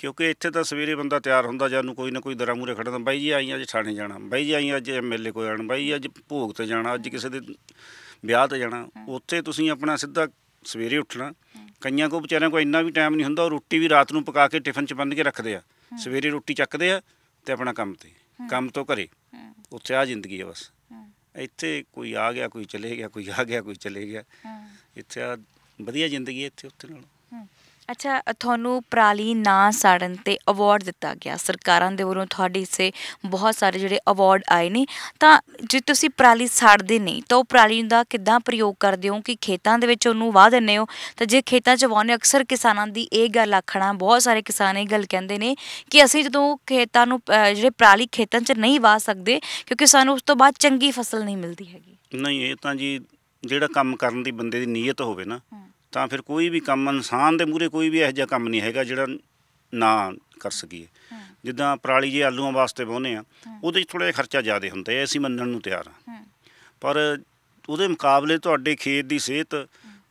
ਕਿਉਂਕਿ ਇੱਥੇ ਤਾਂ ਸਵੇਰੇ ਬੰਦਾ ਤਿਆਰ ਹੁੰਦਾ ਜਾਂ ਨੂੰ ਕੋਈ ਨਾ ਕੋਈ ਦਰਾਂ ਮੂਰੇ ਖੜਦਾ ਬਾਈ ਜੀ ਆਈ ਅੱਜ ਥਾਣੇ ਜਾਣਾ ਬਾਈ ਜੀ ਆਈ ਅੱਜ ਐਮਐਲਏ ਕੋਲ ਜਾਣਾ ਬਾਈ ਅੱਜ ਭੋਗ ਤੇ ਜਾਣਾ ਅੱਜ ਕਿਸੇ ਦੇ ਵਿਆਹ ਤੇ ਜਾਣਾ ਉੱਥੇ ਤੁਸੀਂ ਆਪਣਾ ਸਿੱਧਾ ਸਵੇਰੇ ਉੱਠਣਾ ਕਈਆਂ ਕੋ ਵਿਚਾਰਿਆਂ ਕੋ ਇੰਨਾ ਵੀ ਟਾਈਮ ਨਹੀਂ ਹੁੰਦਾ ਉਹ ਰੋਟੀ ਵੀ ਰਾਤ ਨੂੰ ਪਕਾ ਕੇ ਟਿਫਨ ਚ ਬੰਨ ਕੇ ਰੱਖਦੇ ਆ ਸਵੇਰੇ ਰੋਟੀ ਚੱਕਦੇ ਆ ਤੇ ਆਪਣਾ ਕੰਮ ਤੇ ਕੰਮ ਤੋਂ ਘਰੇ ਉੱਥੇ ਆ ਜ਼ਿੰਦਗੀ ਆ ਬਸ ਇੱਥੇ ਕੋਈ ਆ ਗਿਆ ਕੋਈ ਚਲੇ ਗਿਆ ਕੋਈ ਆ ਗਿਆ ਕੋਈ ਚਲੇ ਗਿਆ ਇੱਥੇ ਆ ਵਧੀਆ ਜ਼ਿੰਦਗੀ ਇੱਥੇ ਉੱਥੇ ਨਾਲੋਂ ਅੱਛਾ ਤੁਹਾਨੂੰ ਪ੍ਰਾਲੀ ਨਾ ਸਾੜਨ ਤੇ ਅਵਾਰਡ ਦਿੱਤਾ ਗਿਆ ਸਰਕਾਰਾਂ ਦੇ ਵੱਲੋਂ ਤੁਹਾਡੇ ਸੇ ਬਹੁਤ ਸਾਰੇ ਜਿਹੜੇ ਅਵਾਰਡ ਆਏ ਨੇ ਤਾਂ ਜੇ ਤੁਸੀਂ ਪ੍ਰਾਲੀ ਸਾੜਦੇ ਨਹੀਂ ਤਾਂ ਉਹ ਪ੍ਰਾਲੀ ਦਾ ਕਿੱਦਾਂ ਪ੍ਰਯੋਗ ਕਰਦੇ ਹੋ ਕਿ ਖੇਤਾਂ ਦੇ ਵਿੱਚ ਉਹਨੂੰ ਵਾਹ ਦਿੰਦੇ ਹੋ ਤਾਂ ਜੇ ਖੇਤਾਂ 'ਚ ਵਾਹਨੇ ਅਕਸਰ ਕਿਸਾਨਾਂ ਦੀ ਇਹ ਗੱਲ ਆਖਣਾ ਬਹੁਤ ਸਾਰੇ ਕਿਸਾਨ ਇਹ ਗੱਲ ਕਹਿੰਦੇ ਨੇ ਕਿ ਅਸੀਂ ਜਦੋਂ ਖੇਤਾਂ ਨੂੰ ਜਿਹੜੇ ਪ੍ਰਾਲੀ ਖੇਤਾਂ 'ਚ ਨਹੀਂ ਵਾਹ ਸਕਦੇ ਕਿਉਂਕਿ ਸਾਨੂੰ ਉਸ ਤੋਂ ਬਾਅਦ ਚੰਗੀ ਫਸਲ ਨਹੀਂ ਮਿਲਦੀ ਹੈਗੀ ਨਹੀਂ ਇਹ ਤਾਂ ਜੀ ਜਿਹੜਾ ਕੰਮ ਕਰਨ ਦੀ ਬੰਦੇ ਦੀ ਨੀਅਤ ਹੋਵੇ ਨਾ ਤਾਂ ਫਿਰ ਕੋਈ ਵੀ ਕੰਮ ਇਨਸਾਨ ਦੇ ਮੂਰੇ ਕੋਈ ਵੀ ਇਹੋ ਜਿਹਾ ਕੰਮ ਨਹੀਂ ਹੈਗਾ ਜਿਹੜਾ ਨਾ ਕਰ ਸਕੀਏ ਜਿੱਦਾਂ ਪਰਾਲੀ ਜੇ ਆਲੂਆਂ ਵਾਸਤੇ ਬੋਨੇ ਆ ਉਹਦੇ 'ਚ ਥੋੜਾ ਜਿਹਾ ਖਰਚਾ ਜ਼ਿਆਦਾ ਹੁੰਦਾ ਐ ਅਸੀਂ ਮੰਨਣ ਨੂੰ ਤਿਆਰ ਆ ਪਰ ਉਹਦੇ ਮੁਕਾਬਲੇ ਤੁਹਾਡੇ ਖੇਤ ਦੀ ਸਿਹਤ